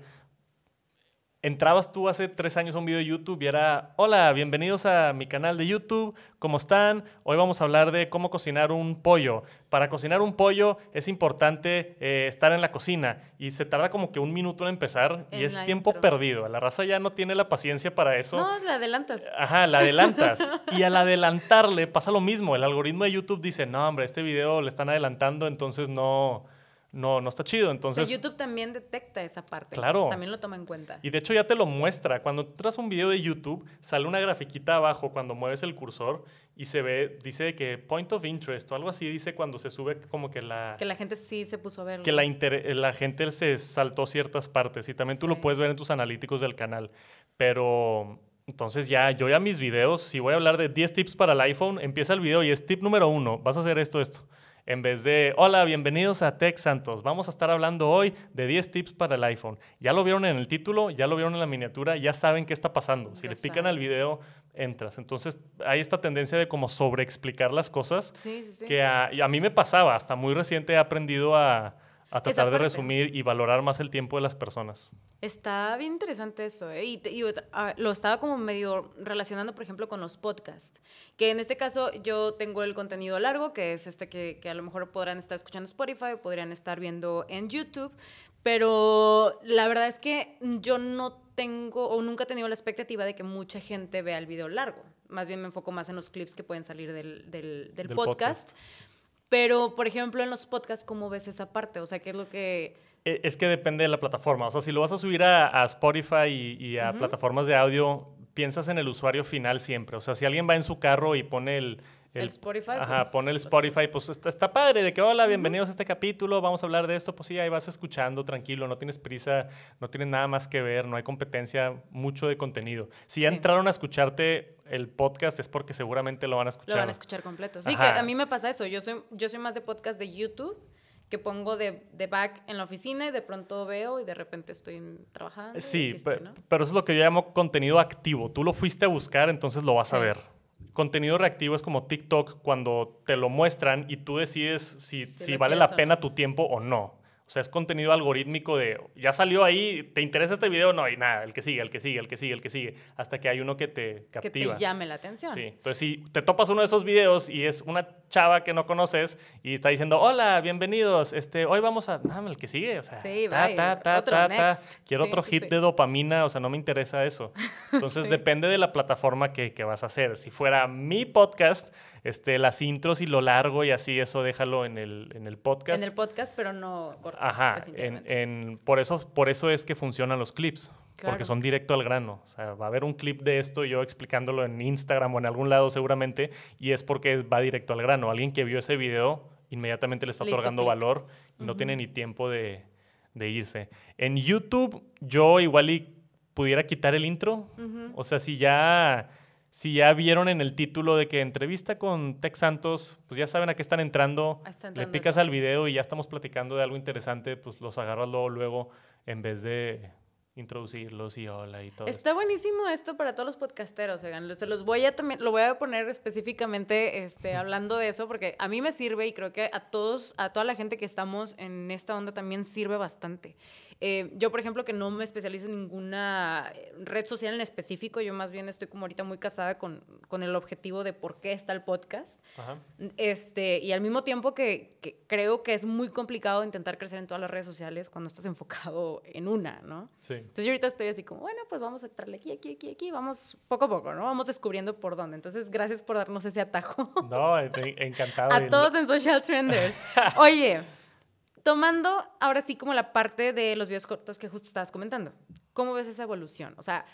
Speaker 2: entrabas tú hace tres años a un video de YouTube y era, hola, bienvenidos a mi canal de YouTube, ¿cómo están? Hoy vamos a hablar de cómo cocinar un pollo. Para cocinar un pollo es importante eh, estar en la cocina y se tarda como que un minuto en empezar y es tiempo perdido. La raza ya no tiene la paciencia para eso. No,
Speaker 1: la adelantas. Ajá, la adelantas.
Speaker 2: y al adelantarle pasa lo mismo, el algoritmo de YouTube dice, no, hombre, este video le están adelantando, entonces no no, no está chido. Entonces, YouTube
Speaker 1: también detecta esa parte. Claro. También lo toma en cuenta.
Speaker 2: Y de hecho ya te lo muestra. Cuando traes un video de YouTube, sale una grafiquita abajo cuando mueves el cursor y se ve, dice que point of interest o algo así, dice cuando se sube como que la...
Speaker 1: Que la gente sí se puso a ver Que la,
Speaker 2: gente se saltó ciertas partes y también tú lo puedes ver en tus analíticos del canal. Pero entonces ya, yo ya mis videos, si voy a hablar de 10 tips para el iPhone, empieza el video y es tip número uno, vas a hacer esto, esto. En vez de, hola, bienvenidos a Tech Santos. Vamos a estar hablando hoy de 10 tips para el iPhone. Ya lo vieron en el título, ya lo vieron en la miniatura, ya saben qué está pasando. Si le pican al video, entras. Entonces, hay esta tendencia de como sobreexplicar las cosas sí, sí, sí. que a, mí me pasaba. Hasta muy reciente he aprendido a, a tratar de resumir y valorar más el tiempo de las personas.
Speaker 1: Está bien interesante eso, ¿eh? Y, lo estaba como medio relacionando, por ejemplo, con los podcasts, que en este caso yo tengo el contenido largo, que es este que, a lo mejor podrán estar escuchando Spotify, podrían estar viendo en YouTube, pero la verdad es que yo no tengo o nunca he tenido la expectativa de que mucha gente vea el video largo. Más bien me enfoco más en los clips que pueden salir del, podcast pero, por ejemplo, en los podcasts, ¿cómo ves esa parte? O sea, ¿qué es lo
Speaker 2: que...? Eh, es que depende de la plataforma. O sea, si lo vas a subir a, Spotify y, a plataformas de audio, piensas en el usuario final siempre. O sea, si alguien va en su carro y pone el, el,
Speaker 1: Spotify. Ajá, pues,
Speaker 2: pon el Spotify. Pues está, está, padre de que, hola, bienvenidos a este capítulo, vamos a hablar de esto. Pues sí, ahí vas escuchando, tranquilo, no tienes prisa, no tienes nada más que ver, no hay competencia, mucho de contenido. Si ya entraron a escucharte el podcast es porque seguramente lo van a escuchar. Lo van a escuchar completo. Sí, que a mí
Speaker 1: me pasa eso. Yo soy, yo soy más de podcast de YouTube que pongo de, back en la oficina y de pronto veo y de repente estoy trabajando. Sí,
Speaker 2: pero eso es lo que yo llamo contenido activo. Tú lo fuiste a buscar, entonces lo vas a ver contenido reactivo es como TikTok cuando te lo muestran y tú decides si, vale la pena tu tiempo o no. O sea, es contenido algorítmico de, ya salió ahí, ¿te interesa este video? No, y nada, el que sigue, el que sigue, el que sigue, el que sigue, hasta que hay uno que te captiva. Que te llame la atención. Sí, entonces si te topas uno de esos videos y es una chava que no conoces y está diciendo, hola, bienvenidos, este, hoy vamos a, dame el que sigue, o sea,
Speaker 1: ta, quiero otro hit de
Speaker 2: dopamina, o sea, no me interesa eso. Entonces depende de la plataforma que, que, vas a hacer. Si fuera mi podcast, este, las intros y lo largo y así, eso déjalo en el, en el podcast. En el
Speaker 1: podcast, pero no corto.
Speaker 2: Ajá, por, eso, por eso es que funcionan los clips, porque son directo al grano. O sea, va a haber un clip de esto yo explicándolo en Instagram o en algún lado seguramente, y es porque va directo al grano. Alguien que vio ese video inmediatamente le está otorgando valor y no tiene ni tiempo de, irse. En YouTube, yo igual pudiera quitar el intro. O sea, si ya si ya vieron en el título de que entrevista con Tex Santos, pues ya saben a qué están entrando. le picas al video y ya estamos platicando de algo interesante, pues los agarras luego, luego en vez de introducirlos y hola y todo. Está
Speaker 1: buenísimo esto para todos los podcasteros, oigan, se los voy a también lo voy a poner específicamente este hablando de eso porque a mí me sirve y creo que a todos a toda la gente que estamos en esta onda también sirve bastante. Eh, yo, por ejemplo, que no me especializo en ninguna eh, red social en específico, yo más bien estoy como ahorita muy casada con, el objetivo de por qué está el podcast. Este, y al mismo tiempo que, creo que es muy complicado intentar crecer en todas las redes sociales cuando estás enfocado en una, ¿no? Sí. Entonces yo ahorita estoy así como, bueno, pues vamos a entrarle aquí, aquí, aquí, aquí, vamos poco a poco, ¿no? Vamos descubriendo por dónde. Entonces, gracias por darnos ese atajo.
Speaker 2: No, e, e, encantado. a todos
Speaker 1: en Social Trenders. Oye tomando ahora sí como la parte de los videos cortos que justo estabas comentando, ¿cómo ves esa evolución? O sea,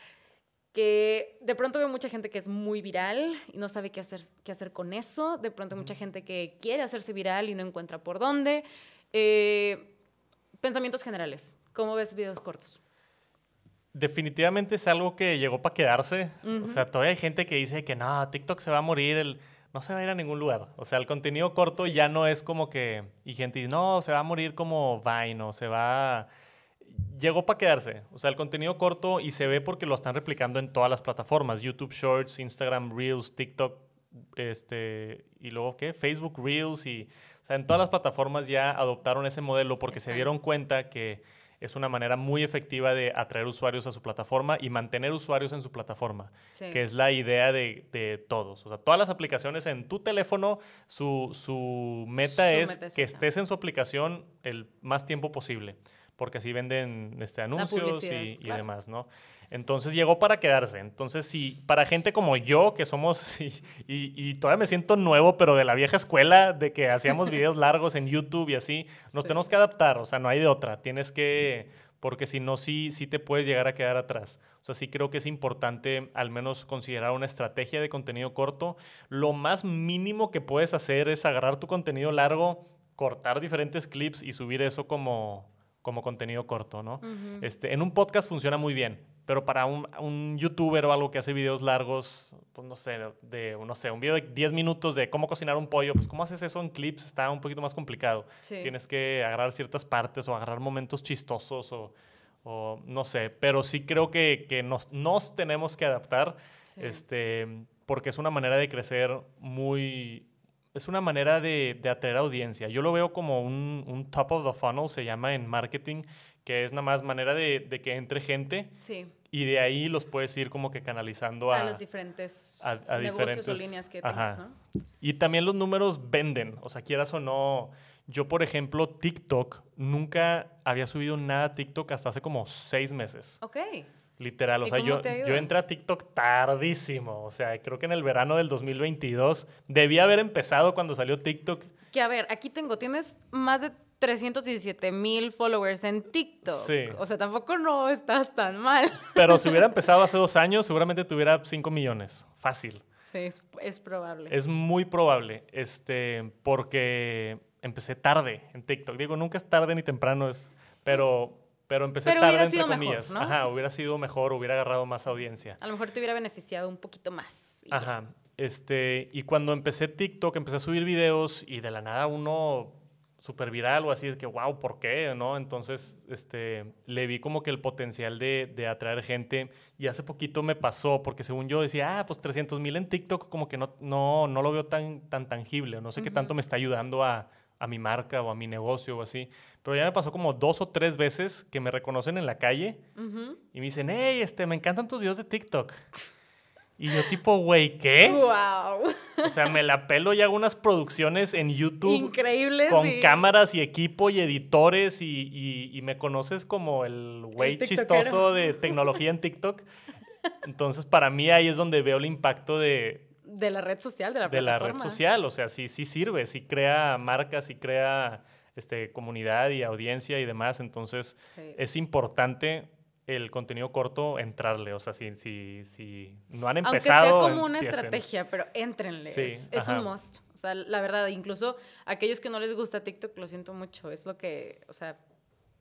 Speaker 1: que de pronto veo mucha gente que es muy viral y no sabe qué hacer, qué hacer con eso, de pronto mucha gente que quiere hacerse viral y no encuentra por dónde. Eh, pensamientos generales, ¿cómo ves videos cortos?
Speaker 2: Definitivamente es algo que llegó para quedarse. O sea, todavía hay gente que dice que no, TikTok se va a morir, el, no se va a ir a ningún lugar. O sea, el contenido corto ya no es como que, y gente dice, no, se va a morir como Vine o se va... Llegó para quedarse. O sea, el contenido corto y se ve porque lo están replicando en todas las plataformas. YouTube Shorts, Instagram Reels, TikTok, este, y luego, ¿qué? Facebook Reels y... O sea, en todas las plataformas ya adoptaron ese modelo porque se dieron cuenta que es una manera muy efectiva de atraer usuarios a su plataforma y mantener usuarios en su plataforma, que es la idea de, todos. O sea, todas las aplicaciones en tu teléfono, su, meta es que estés en su aplicación el más tiempo posible porque así venden este, anuncios y, demás, ¿no? Entonces llegó para quedarse. Entonces, si para gente como yo, que somos, y, todavía me siento nuevo, pero de la vieja escuela, de que hacíamos videos largos en YouTube y así, nos tenemos que adaptar, o sea, no hay de otra, tienes que, porque si no, sí, sí te puedes llegar a quedar atrás. O sea, sí creo que es importante al menos considerar una estrategia de contenido corto. Lo más mínimo que puedes hacer es agarrar tu contenido largo, cortar diferentes clips y subir eso como como contenido corto, ¿no? este, en un podcast funciona muy bien, pero para un, youtuber o algo que hace videos largos, pues no sé, de, no sé, un video de 10 minutos de cómo cocinar un pollo, pues cómo haces eso en clips está un poquito más complicado. Tienes que agarrar ciertas partes o agarrar momentos chistosos o, o no sé, pero sí creo que, que nos, nos, tenemos que adaptar, este, porque es una manera de crecer muy es una manera de, atraer audiencia. Yo lo veo como un, top of the funnel, se llama en marketing, que es nada más manera de, que entre gente. Sí. Y de ahí los puedes ir como que canalizando a... a los diferentes negocios o líneas que tengas, Y también los números venden. O sea, quieras o no... Yo, por ejemplo, TikTok, nunca había subido nada a TikTok hasta hace como seis meses. Ok. Literal, o sea, yo, yo entré a TikTok tardísimo, o sea, creo que en el verano del 2022 debía haber empezado cuando salió TikTok.
Speaker 1: Que a ver, aquí tengo, tienes más de 317 mil followers en TikTok. Sí. O sea, tampoco no estás tan mal.
Speaker 2: Pero si hubiera empezado hace dos años, seguramente tuviera 5 millones. Fácil.
Speaker 1: Sí, es, es, probable. Es
Speaker 2: muy probable, este, porque empecé tarde en TikTok. Digo, nunca es tarde ni temprano, es, pero pero empecé tarde, hubiera comillas. Mejor, Ajá, hubiera sido mejor, hubiera agarrado más audiencia.
Speaker 1: A lo mejor te hubiera beneficiado un poquito más.
Speaker 2: Ajá. Este, y cuando empecé TikTok, empecé a subir videos y de la nada uno súper viral o así, de que, wow, ¿por qué? ¿No? Entonces, este, le vi como que el potencial de, de atraer gente y hace poquito me pasó, porque según yo decía, ah, pues 300 mil en TikTok, como que no, no, no lo veo tan, tan tangible, no sé qué tanto me está ayudando a, a mi marca o a mi negocio o así. Pero ya me pasó como dos o tres veces que me reconocen en la calle y me dicen, hey, este, me encantan tus videos de TikTok. Y yo tipo, güey, ¿qué?
Speaker 1: ¡Wow!
Speaker 2: O sea, me la pelo y hago unas producciones en YouTube.
Speaker 1: Increíbles. Con
Speaker 2: cámaras y equipo y editores y, y me conoces como el güey chistoso de tecnología en TikTok. Entonces, para mí ahí es donde veo el impacto de, de la red social, de la De la red social, o sea, sí, sí sirve, sí crea marcas, sí crea este, comunidad y audiencia y demás. Entonces, es importante el contenido corto entrarle. O sea, si, si, si no han empezado. Aunque sea como una estrategia, pero éntrenle. es, un
Speaker 1: must. O sea, la verdad, incluso aquellos que no les gusta TikTok, lo siento mucho. Es lo que, o sea,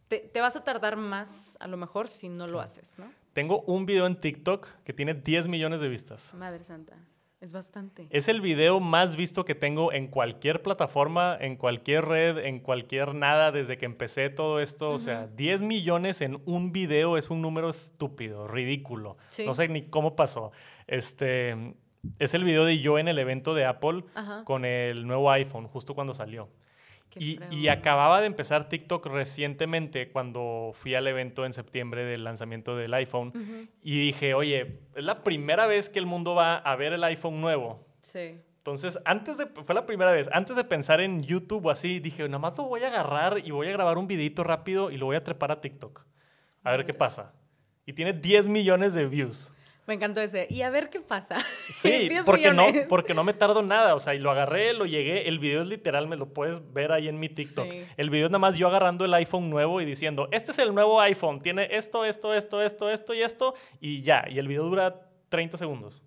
Speaker 1: te, te vas a tardar más a lo mejor si no lo haces, ¿no?
Speaker 2: Tengo un video en TikTok que tiene 10 millones de vistas.
Speaker 1: Madre santa. Es bastante.
Speaker 2: Es el video más visto que tengo en cualquier plataforma, en cualquier red, en cualquier nada, desde que empecé todo esto. O sea, 10 millones en un video es un número estúpido, ridículo. No sé ni cómo pasó. Este. Es el video de yo en el evento de Apple con el nuevo iPhone, justo cuando salió. Y, acababa de empezar TikTok recientemente cuando fui al evento en septiembre del lanzamiento del iPhone y dije, oye, es la primera vez que el mundo va a ver el iPhone nuevo. Sí. Entonces, antes de, fue la primera vez, antes de pensar en YouTube o así, dije, nada más lo voy a agarrar y voy a grabar un videito rápido y lo voy a trepar a TikTok. A ver qué pasa. Y tiene 10 millones de views.
Speaker 1: Me encantó ese. Y a ver qué pasa. Sí, porque no,
Speaker 2: porque no me tardo nada. O sea, y lo agarré, lo llegué. El video es literal, me lo puedes ver ahí en mi TikTok. El video es nada más yo agarrando el iPhone nuevo y diciendo, este es el nuevo iPhone, tiene esto, esto, esto, esto, esto y esto. Y ya. Y el video dura 30 segundos.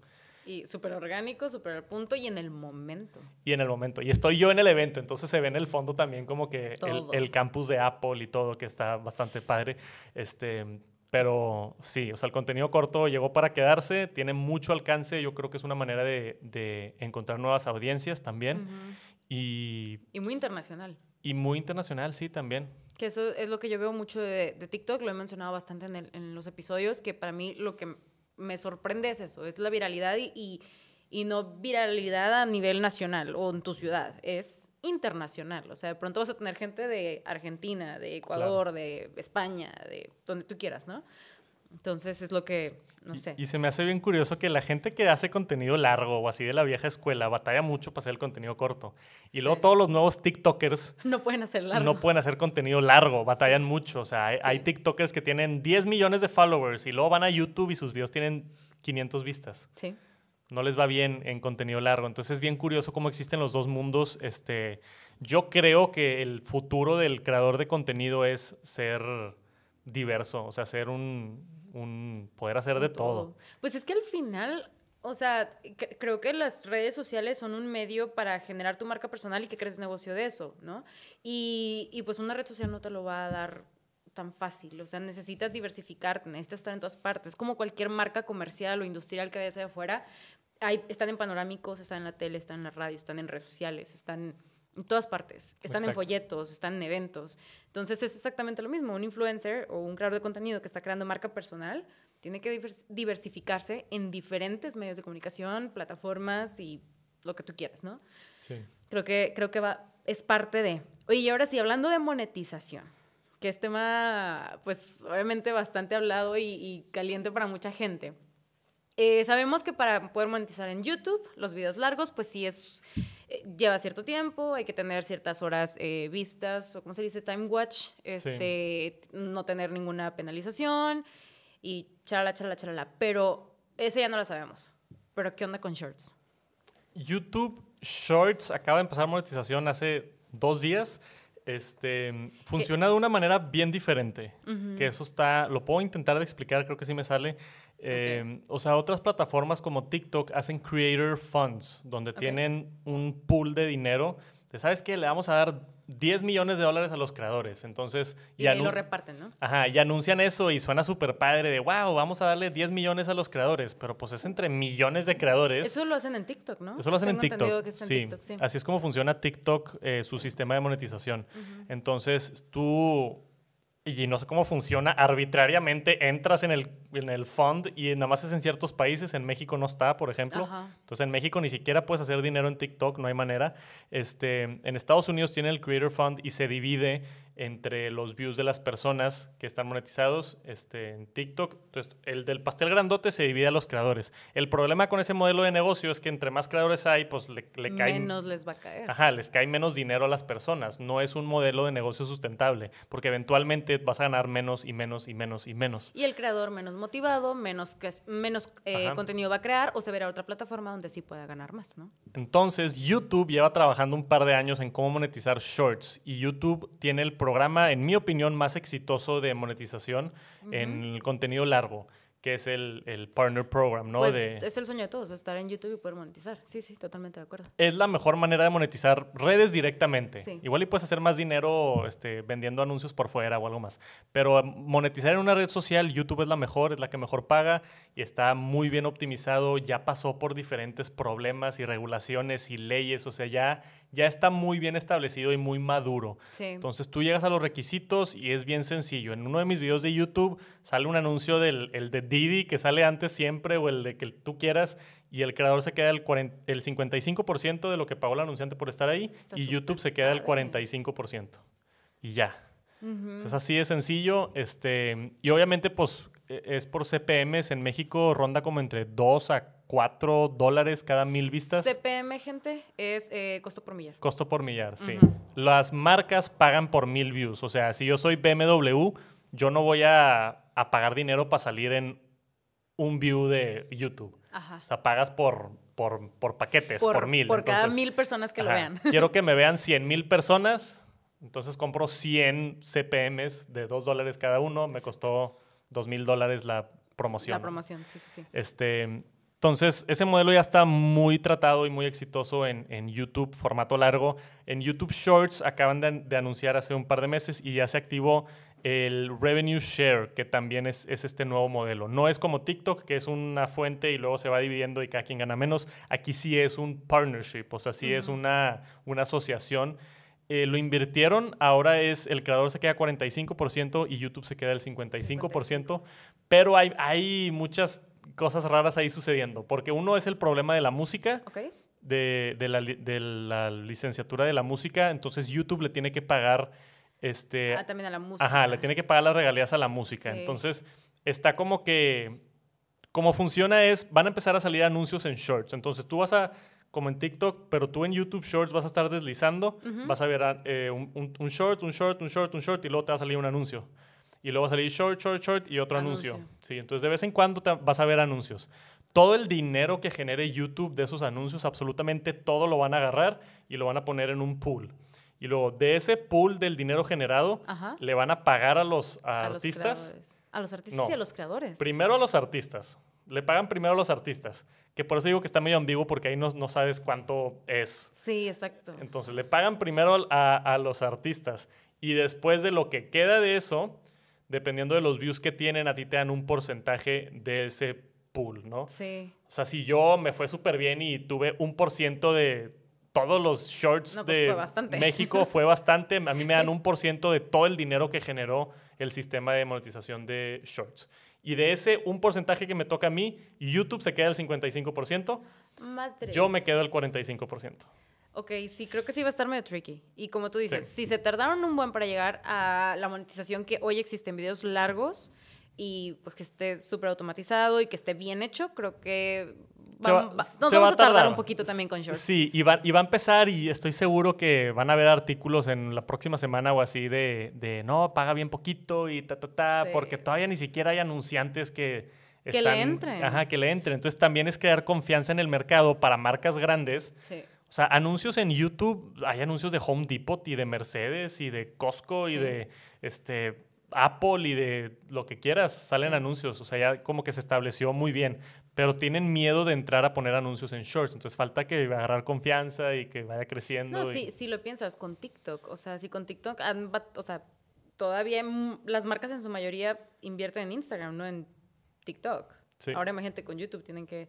Speaker 1: Y súper orgánico, súper al punto y en el momento.
Speaker 2: Y en el momento. Y estoy yo en el evento, entonces se ve en el fondo también como que el, el, campus de Apple y todo, que está bastante padre. Este, pero sí, o sea, el contenido corto llegó para quedarse, tiene mucho alcance, yo creo que es una manera de, encontrar nuevas audiencias también. y, y muy internacional. Y muy internacional, sí, también.
Speaker 1: Que eso es lo que yo veo mucho de, TikTok, lo he mencionado bastante en, en, los episodios, que para mí lo que me sorprende es eso, es la viralidad y y no viralidad a nivel nacional o en tu ciudad, es internacional. O sea, de pronto vas a tener gente de Argentina, de Ecuador, de España, de donde tú quieras, ¿no? Entonces es lo que, no sé. Y, se me hace
Speaker 2: bien curioso que la gente que hace contenido largo o así de la vieja escuela batalla mucho para hacer el contenido corto. Y luego todos los nuevos TikTokers... No
Speaker 1: pueden hacer largo. No
Speaker 2: pueden hacer contenido largo, batallan mucho. O sea, hay, hay, TikTokers que tienen 10 millones de followers y luego van a YouTube y sus videos tienen 500 vistas. Sí no les va bien en contenido largo. Entonces es bien curioso cómo existen los dos mundos. Este, yo creo que el futuro del creador de contenido es ser diverso, o sea, ser un, poder hacer de todo.
Speaker 1: Pues es que al final, o sea, creo que las redes sociales son un medio para generar tu marca personal y que crees negocio de eso, ¿no? Y, pues una red social no te lo va a dar tan fácil. O sea, necesitas diversificarte, necesitas estar en todas partes. Como cualquier marca comercial o industrial que vayas de afuera, hay, están en panorámicos, están en la tele, están en la radio, están en redes sociales, están en todas partes, están en folletos, están en eventos. Entonces es exactamente lo mismo, un influencer o un creador de contenido que está creando marca personal tiene que diversificarse en diferentes medios de comunicación, plataformas y lo que tú quieras, ¿no? Sí. Creo que, creo que va, es parte de. Oye, y ahora sí, hablando de monetización, que es tema, pues obviamente bastante hablado y, y caliente para mucha gente eh, sabemos que para poder monetizar en YouTube, los videos largos, pues sí es. Eh, lleva cierto tiempo, hay que tener ciertas horas eh, vistas, o como se dice, time watch, este, no tener ninguna penalización y charla, charla, charla. Pero ese ya no la sabemos. Pero ¿qué onda con Shorts?
Speaker 2: YouTube Shorts acaba de empezar monetización hace dos días. Este, funciona de una manera bien diferente, que eso está, lo puedo intentar de explicar, creo que sí me sale. Em, o sea, otras plataformas como TikTok hacen creator funds, donde tienen un pool de dinero. ¿Sabes qué? Le vamos a dar 10 millones de dólares a los creadores. Entonces, y ahí lo
Speaker 1: reparten, ¿no?
Speaker 2: Ajá, y anuncian eso y suena súper padre de, wow, vamos a darle 10 millones a los creadores, pero pues es entre millones de creadores. Eso
Speaker 1: lo hacen en TikTok, ¿no? Eso lo hacen en, TikTok. sí. Así
Speaker 2: es como funciona TikTok, eh, su sistema de monetización. Entonces, tú y no sé cómo funciona, arbitrariamente entras en el, el fund y nada más es en ciertos países, en México no está, por ejemplo. Entonces en México ni siquiera puedes hacer dinero en TikTok, no hay manera. Este, en Estados Unidos tiene el Creator Fund y se divide entre los views de las personas que están monetizados este, en TikTok. Entonces, el del pastel grandote se divide a los creadores. El problema con ese modelo de negocio es que entre más creadores hay, pues le, cae... Menos
Speaker 1: les va a caer. Ajá,
Speaker 2: les cae menos dinero a las personas. No es un modelo de negocio sustentable, porque eventualmente vas a ganar menos y menos y menos y menos.
Speaker 1: Y el creador menos motivado, menos, menos eh, contenido va a crear o se verá otra plataforma donde sí pueda ganar más, ¿no?
Speaker 2: Entonces, YouTube lleva trabajando un par de años en cómo monetizar shorts y YouTube tiene el programa, en mi opinión, más exitoso de monetización en contenido largo que es el, el, Partner Program, ¿no? Pues es
Speaker 1: el sueño de todos, estar en YouTube y poder monetizar. Sí, sí, totalmente de acuerdo.
Speaker 2: Es la mejor manera de monetizar redes directamente. Igual y puedes hacer más dinero este, vendiendo anuncios por fuera o algo más. Pero um, monetizar en una red social, YouTube es la mejor, es la que mejor paga y está muy bien optimizado. Ya pasó por diferentes problemas y regulaciones y leyes, o sea, ya ya está muy bien establecido y muy maduro. Entonces tú llegas a los requisitos y es bien sencillo. En uno de mis videos de YouTube sale un anuncio del de Didi que sale antes siempre o el de que tú quieras y el creador se queda el, 55% de lo que pagó el anunciante por estar ahí y YouTube se queda el 45%. Y ya. es así de sencillo. Este, y obviamente pues e, es por CPMs. En México ronda como entre 2 a 4 dólares cada mil vistas.
Speaker 1: CPM, gente, es eh, costo por
Speaker 2: millar. Costo por millar, sí. Las marcas pagan por mil views. O sea, si yo soy BMW, yo no voy a, pagar dinero para salir en un view de YouTube. Ajá. O sea, pagas por, por, paquetes, por, mil. Por cada mil personas que lo vean. Quiero que me vean 100 mil personas. Entonces compro 100 CPMs de 2 dólares cada uno. Me costó 2 mil dólares la promoción. La promoción, sí, sí, sí. Este, entonces, ese modelo ya está muy tratado y muy exitoso en, YouTube, formato largo. En YouTube Shorts acaban de, anunciar hace un par de meses y ya se activó el Revenue Share, que también es, este nuevo modelo. No es como TikTok, que es una fuente y luego se va dividiendo y cada quien gana menos. Aquí sí es un partnership, o sea, sí es una, una asociación. Eh, lo invirtieron, ahora es el creador se queda 45% y YouTube se queda el 55%, pero hay, hay muchas cosas raras ahí sucediendo. Porque uno es el problema de la música, de, de, la, de, la, licenciatura de la música. Entonces YouTube le tiene que pagar... Este, ah,
Speaker 1: también a la música. Ajá, le tiene
Speaker 2: que pagar las regalías a la música. Entonces está como que... Como funciona es, van a empezar a salir anuncios en shorts. Entonces tú vas a como en TikTok, pero tú en YouTube Shorts vas a estar deslizando, vas a ver eh, un, short, un short, un short, un short, y luego te va a salir un anuncio y luego va a salir short, short, short y otro anuncio. Sí, entonces de vez en cuando vas a ver anuncios. Todo el dinero que genere YouTube de esos anuncios, absolutamente todo lo van a agarrar y lo van a poner en un pool. Y luego de ese pool del dinero generado, le van a pagar a los artistas.
Speaker 1: a los artistas y a los creadores.
Speaker 2: Primero a los artistas. Le pagan primero a los artistas. Que por eso digo que está medio ambiguo porque ahí no, no sabes cuánto es. Sí, exacto. Entonces le pagan primero a, a los artistas. Y después de lo que queda de eso, dependiendo de los views que tienen, a ti te dan un porcentaje de ese pool, ¿no? Sí. O sea, si yo me fue súper bien y tuve un por ciento de todos los shorts pues de México, fue bastante. A mí me dan un por ciento de todo el dinero que generó el sistema de monetización de shorts. Y de ese un porcentaje que me toca a mí, YouTube se queda el 55%. Yo me quedo el 45%.
Speaker 1: Ok, sí, creo que sí va a estar medio tricky. Y como tú dices, si se tardaron un buen para llegar a la monetización que hoy existen videos largos y pues que esté súper automatizado y que esté bien hecho, creo que nos vamos a tardar, un poquito también con Shorts.
Speaker 2: Sí, y va, y va a empezar y estoy seguro que van a haber artículos en la próxima semana o así de, no, paga bien poquito y ta, ta, ta, porque todavía ni siquiera hay anunciantes que... que le entren. Ajá, que le entren. Entonces también es crear confianza en el mercado para marcas grandes. Sí o sea, anuncios en YouTube, hay anuncios de Home Depot y de Mercedes y de Costco y de este, Apple y de lo que quieras, salen anuncios. O sea, ya como que se estableció muy bien, pero tienen miedo de entrar a poner anuncios en shorts. Entonces falta que agarrar confianza y que vaya creciendo. No, si,
Speaker 1: lo piensas con TikTok, o sea, si con TikTok, o sea, todavía las marcas en su mayoría invierten en Instagram, no en TikTok. Ahora más gente con YouTube, tienen que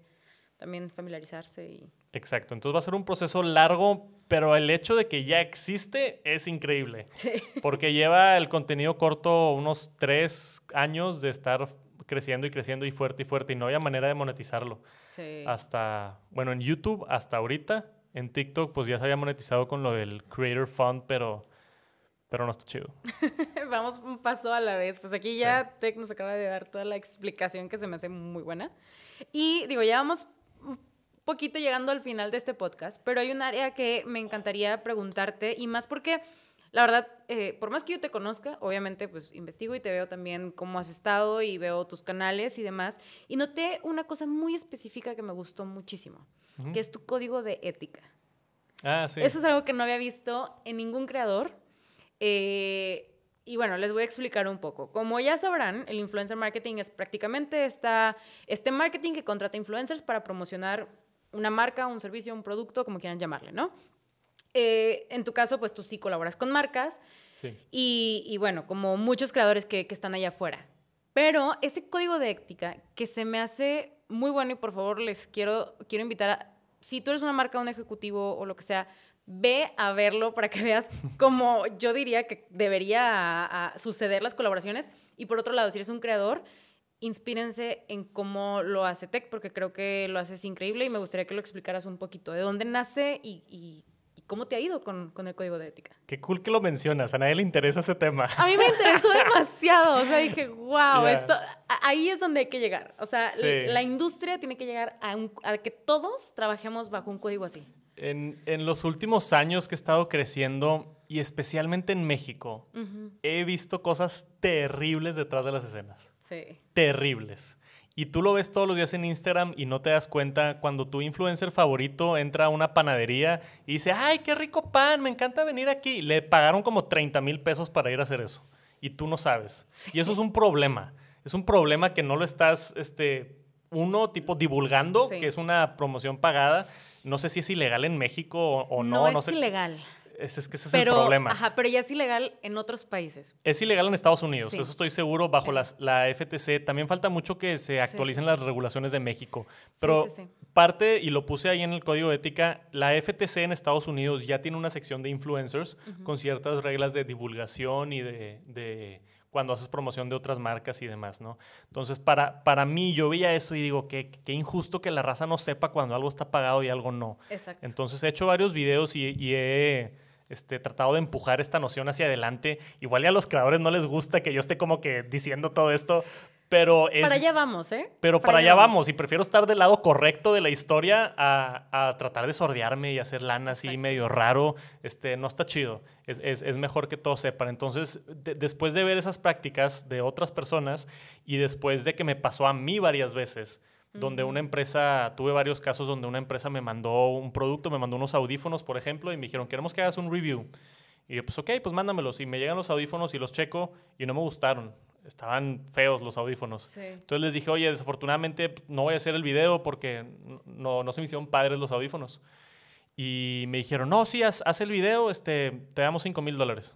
Speaker 1: también familiarizarse y
Speaker 2: Exacto, entonces va a ser un proceso largo, pero el hecho de que ya existe es increíble, sí. porque lleva el contenido corto unos tres años de estar creciendo y creciendo y fuerte y fuerte y no había manera de monetizarlo. Sí. Hasta, bueno, en YouTube hasta ahorita, en TikTok pues ya se había monetizado con lo del Creator Fund, pero pero no está chido.
Speaker 1: Vamos un paso a la vez. Pues aquí ya Tech nos acaba de dar toda la explicación que se me hace muy buena. Y digo, ya vamos poquito llegando al final de este podcast, pero hay un área que me encantaría preguntarte y más porque, la verdad, eh, por más que yo te conozca, obviamente pues investigo y te veo también cómo has estado y veo tus canales y demás, y noté una cosa muy específica que me gustó muchísimo, que es tu código de ética.
Speaker 2: Ah, sí. Eso es
Speaker 1: algo que no había visto en ningún creador. Eh, y bueno, les voy a explicar un poco. Como ya sabrán, el influencer marketing es prácticamente este marketing que contrata influencers para promocionar una marca, un servicio, un producto, como quieran llamarle, ¿no? Eh, en tu caso, pues tú sí colaboras con marcas sí. y, bueno, como muchos creadores que, están allá afuera. Pero ese código de ética que se me hace muy bueno y por favor les quiero, quiero invitar a, si tú eres una marca, un ejecutivo o lo que sea, ve a verlo para que veas cómo yo diría que debería suceder las colaboraciones. Y por otro lado, si eres un creador, inspírense en cómo lo hace Tech, porque creo que lo haces increíble y me gustaría que lo explicaras un poquito, de dónde nace y, cómo te ha ido con, el código de ética.
Speaker 2: Qué cool que lo mencionas, a nadie le interesa ese tema. A mí
Speaker 1: me interesó demasiado, o sea, dije, wow, esto, ahí es donde hay que llegar, o sea, la, industria tiene que llegar a, que todos trabajemos bajo un código así.
Speaker 2: En, los últimos años que he estado creciendo, y especialmente en México, he visto cosas terribles detrás de las escenas terribles. Y tú lo ves todos los días en Instagram y no te das cuenta cuando tu influencer favorito entra a una panadería y dice, ay, qué rico pan, me encanta venir aquí. Le pagaron como 30 mil pesos para ir a hacer eso. Y tú no sabes. Y eso es un problema. Es un problema que no lo estás, este, uno, tipo, divulgando, que es una promoción pagada. No sé si es ilegal en México o, no. No, es ilegal. Ese es que el problema. Ajá,
Speaker 1: pero ya es ilegal en otros países.
Speaker 2: Es ilegal en Estados Unidos, eso estoy seguro, bajo la FTC. También falta mucho que se actualicen las regulaciones de México. Pero parte, y lo puse ahí en el código de ética, la FTC en Estados Unidos ya tiene una sección de influencers con ciertas reglas de divulgación y de cuando haces promoción de otras marcas y demás, ¿no? Entonces, para, para mí, yo veía eso y digo, qué, injusto que la raza no sepa cuando algo está pagado y algo no. Exacto. Entonces, he hecho varios videos y, he este, tratado de empujar esta noción hacia adelante. Igual y a los creadores no les gusta que yo esté como que diciendo todo esto, pero es, para allá
Speaker 1: vamos, ¿eh? Pero para, allá vamos. y
Speaker 2: prefiero estar del lado correcto de la historia a, a tratar de sordearme y hacer lana así medio raro. Este, no está chido. Es, es, mejor que todos sepan. Entonces, después de ver esas prácticas de otras personas y después de que me pasó a mí varias veces, donde una empresa, tuve varios casos donde una empresa me mandó un producto, me mandó unos audífonos, por ejemplo, y me dijeron, queremos que hagas un review. Y yo, pues ok, pues mándamelos. Y me llegan los audífonos y los checo y no me gustaron estaban feos los audífonos. Entonces les dije, oye, desafortunadamente no voy a hacer el video porque no, no se me hicieron padres los audífonos. Y me dijeron, no, sí, haz, haz el video, este, te damos 5 mil dólares.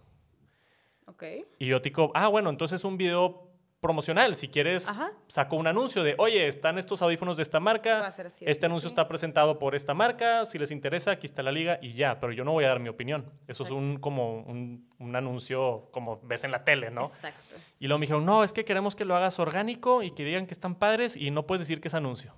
Speaker 2: Ok. Y yo digo, ah, bueno, entonces un video promocional. Si quieres, sacó saco un anuncio de, oye, están estos audífonos de esta marca, este anuncio está presentado por esta marca, si les interesa, aquí está la liga y ya, pero yo no voy a dar mi opinión. Eso es un, como un, anuncio como ves en la tele, ¿no? Exacto. Y luego me dijeron, no, es que queremos que lo hagas orgánico y que digan que están padres y no puedes decir que es anuncio.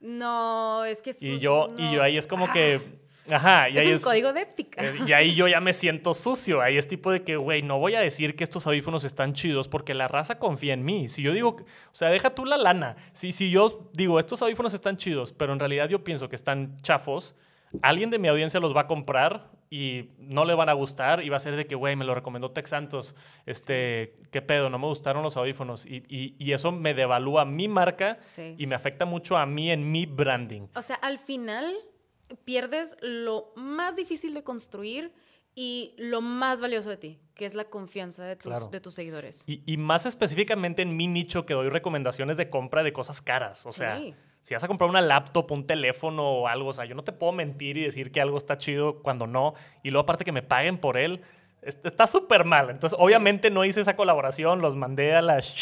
Speaker 1: No, es que... Y yo, y yo ahí es como que
Speaker 2: Ajá, y es un código de ética. Eh, y ahí yo ya me siento sucio. Ahí es tipo de que, güey, no voy a decir que estos audífonos están chidos porque la raza confía en mí. Si yo digo, o sea, deja tú la lana. Si, si yo digo, estos audífonos están chidos, pero en realidad yo pienso que están chafos, alguien de mi audiencia los va a comprar y no le van a gustar y va a ser de que, güey, me lo recomendó Tex Santos, este, qué pedo, no me gustaron los audífonos y, y, eso me devalúa mi marca y me afecta mucho a mí en mi branding.
Speaker 1: O sea, al final pierdes lo más difícil de construir y lo más valioso de ti, que es la confianza de tus, de tus seguidores.
Speaker 2: Y, más específicamente en mi nicho que doy recomendaciones de compra de cosas caras. O sea, si vas a comprar una laptop, un teléfono o algo, o sea, yo no te puedo mentir y decir que algo está chido cuando no. Y luego aparte que me paguen por él, está súper mal. Entonces, obviamente no hice esa colaboración, los mandé a las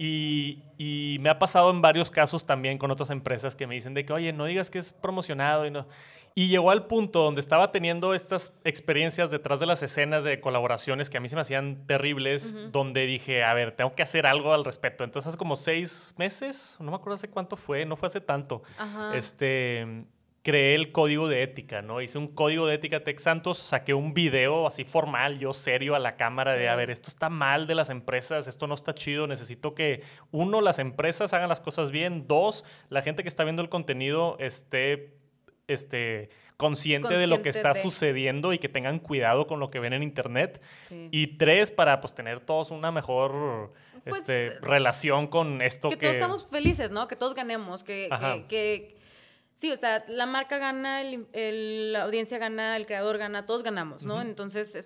Speaker 2: y, y, me ha pasado en varios casos también con otras empresas que me dicen de que, oye, no digas que es promocionado y no. Y llegó al punto donde estaba teniendo estas experiencias detrás de las escenas de colaboraciones que a mí se me hacían terribles, donde dije, a ver, tengo que hacer algo al respecto. Entonces, hace como seis meses, no me acuerdo hace cuánto fue, no fue hace tanto, este creé el código de ética, ¿no? Hice un código de ética Tech Santos, saqué un video así formal, yo serio a la cámara de, a ver, esto está mal de las empresas, esto no está chido, necesito que, uno, las empresas hagan las cosas bien, dos, la gente que está viendo el contenido esté, este, consciente, de lo que está sucediendo y que tengan cuidado con lo que ven en internet. Y tres, para pues tener todos una mejor... Pues, este, relación con esto que, todos estamos
Speaker 1: felices, ¿no? Que todos ganemos, que Sí, o sea, la marca gana, el, la audiencia gana, el creador gana, todos ganamos, ¿no? Entonces,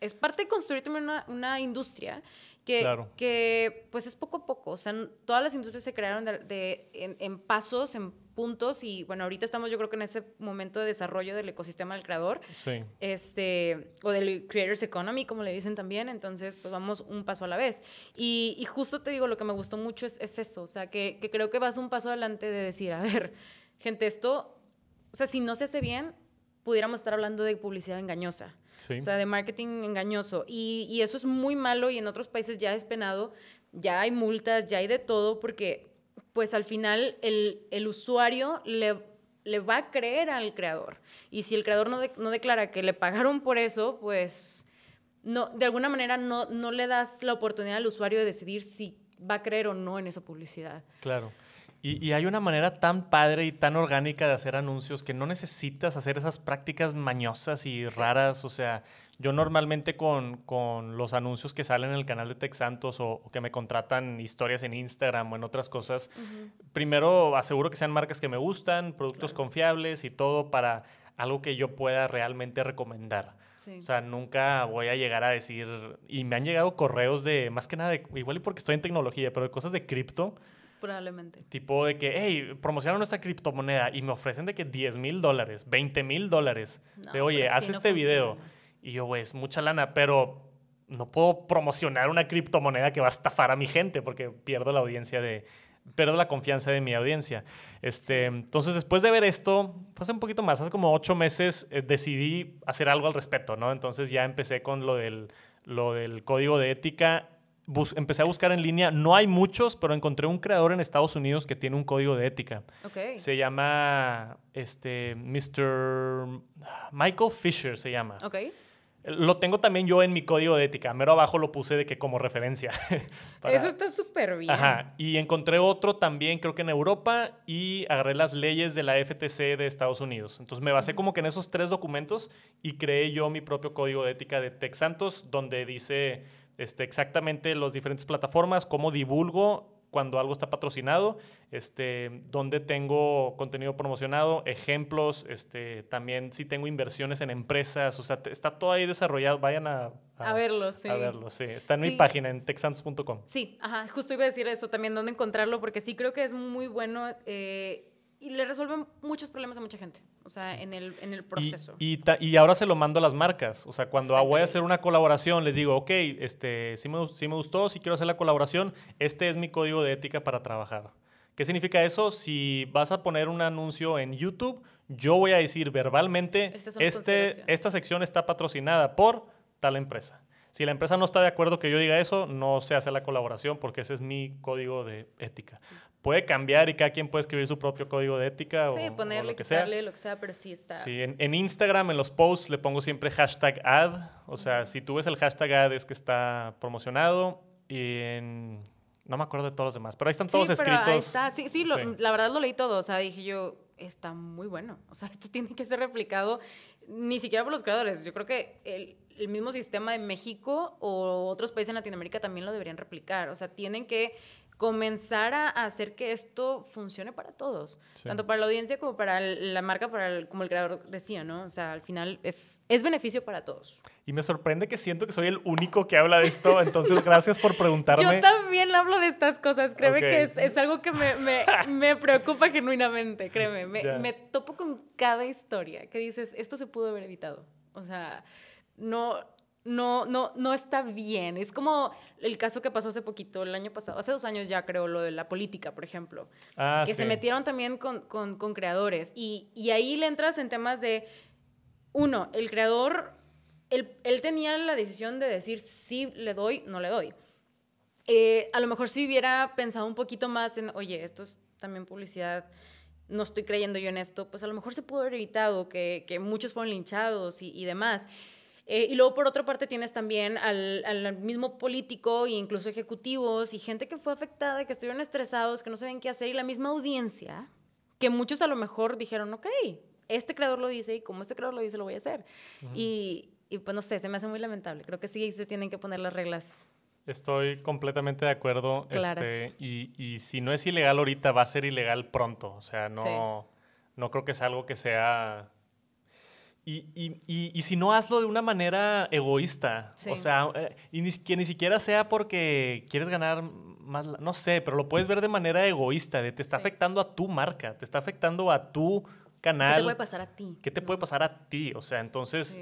Speaker 1: es, parte de construir también una, industria que, que, pues, es poco a poco. O sea, todas las industrias se crearon en, pasos, en puntos, y bueno, ahorita estamos, yo creo que en ese momento de desarrollo del ecosistema del creador, sí. este, o del Creators Economy, como le dicen también, entonces, pues, vamos un paso a la vez. Y, justo te digo, lo que me gustó mucho es, eso, o sea, que, que creo que vas un paso adelante de decir, a ver, gente, esto, o sea, si no se hace bien, pudiéramos estar hablando de publicidad engañosa. Sí. O sea, de marketing engañoso. Y, eso es muy malo y en otros países ya es penado, ya hay multas, ya hay de todo, porque pues al final el, el usuario le, va a creer al creador. Y si el creador no, no declara que le pagaron por eso, pues no, de alguna manera no, no le das la oportunidad al usuario de decidir si va a creer o no en esa publicidad.
Speaker 2: Claro. Y, hay una manera tan padre y tan orgánica de hacer anuncios que no necesitas hacer esas prácticas mañosas y raras. O sea, yo normalmente con, los anuncios que salen en el canal de Tech Santos o, que me contratan historias en Instagram o en otras cosas, primero aseguro que sean marcas que me gustan, productos confiables y todo para algo que yo pueda realmente recomendar. O sea, nunca voy a llegar a decir, y me han llegado correos de, más que nada, igual y porque estoy en tecnología, pero de cosas de cripto
Speaker 1: Probablemente.
Speaker 2: Tipo de que, hey, promocionaron nuestra criptomoneda y me ofrecen de que 10 mil dólares, 20 mil dólares. de oye, haz este video. Y yo, güey, es mucha lana, pero no puedo promocionar una criptomoneda que va a estafar a mi gente porque pierdo la audiencia de, pierdo la confianza de mi audiencia. Este, entonces, después de ver esto, fue hace un poquito más, hace como ocho meses, eh, decidí hacer algo al respecto, ¿no? Entonces ya empecé con lo del, lo del código de ética empecé a buscar en línea, no hay muchos, pero encontré un creador en Estados Unidos que tiene un código de ética. Se llama este, Mr. Michael Fisher, se llama. Lo tengo también yo en mi código de ética. Mero abajo lo puse de que como referencia. Eso está
Speaker 1: súper bien.
Speaker 2: Y encontré otro también, creo que en Europa, y agarré las leyes de la FTC de Estados Unidos. Entonces me basé como que en esos tres documentos y creé yo mi propio código de ética de Tex Santos, donde dice este, exactamente las diferentes plataformas, cómo divulgo cuando algo está patrocinado, este, donde tengo contenido promocionado, ejemplos, este, también si tengo inversiones en empresas, o sea, está todo ahí desarrollado, vayan a, a, verlo, sí. Está en mi página, en texans.com.
Speaker 1: Sí, ajá, justo iba a decir eso también, dónde encontrarlo, porque sí creo que es muy bueno eh, y le resuelve muchos problemas a mucha gente o sea, en el, proceso.
Speaker 2: Y, ahora se lo mando a las marcas. O sea, cuando ah, voy a hacer una colaboración, les digo, ok, este, sí, me, gustó, si quiero hacer la colaboración, este es mi código de ética para trabajar. ¿Qué significa eso? Si vas a poner un anuncio en YouTube, yo voy a decir verbalmente, este, esta sección está patrocinada por tal empresa. Si la empresa no está de acuerdo que yo diga eso, no se hace la colaboración porque ese es mi código de ética puede cambiar y cada quien puede escribir su propio código de ética sí, o, ponerle, lo que sea.
Speaker 1: lo que sea, pero sí está. Sí,
Speaker 2: en, Instagram, en los posts, le pongo siempre hashtag ad. O sea, si tú ves el hashtag ad es que está promocionado. Y en... No me acuerdo de todos los demás, pero ahí están todos escritos. Sí, la
Speaker 1: verdad lo leí todo. O sea, dije yo, está muy bueno. O sea, esto tiene que ser replicado ni siquiera por los creadores. Yo creo que el, el mismo sistema de México o otros países en Latinoamérica también lo deberían replicar. O sea, tienen que comenzar a hacer que esto funcione para todos, tanto para la audiencia como para la marca, como el creador decía, ¿no? O sea, al final es, es beneficio para todos.
Speaker 2: Y me sorprende que siento que soy el único que habla de esto, entonces gracias por preguntarme. Yo
Speaker 1: también hablo de estas cosas, créeme que es, algo que me, preocupa genuinamente, créeme. Me, me topo con cada historia que dices, esto se pudo haber evitado. O sea, no, no, no, no está bien. Es como el caso que pasó hace poquito, el año pasado, hace dos años ya creo, lo de la política, por ejemplo, ah, que se metieron también con, creadores. Y, ahí le entras en temas de, uno, el creador, él, tenía la decisión de decir si le doy, no le doy. Eh, a lo mejor si hubiera pensado un poquito más en, oye, esto es también publicidad no estoy creyendo yo en esto, pues a lo mejor se pudo haber evitado que, muchos fueron linchados y, y demás. Eh, y luego, por otra parte, tienes también al, mismo político e incluso ejecutivos y gente que fue afectada, que estuvieron estresados, que no saben qué hacer, y la misma audiencia, que muchos a lo mejor dijeron, ok, este creador lo dice y como este creador lo dice, lo voy a hacer. y, pues no sé, se me hace muy lamentable. Creo que sí se tienen que poner las reglas
Speaker 2: Estoy completamente de acuerdo. Este, y, y, si no es ilegal ahorita, va a ser ilegal pronto. O sea, no, no creo que sea algo que sea y, y, y, si no, hazlo de una manera egoísta. O sea, eh, y que ni siquiera sea porque quieres ganar más, no sé, pero lo puedes ver de manera egoísta, de te está afectando a tu marca, te está afectando a tu canal. ¿Qué te puede pasar a ti? ¿Qué te puede pasar a ti? O sea, entonces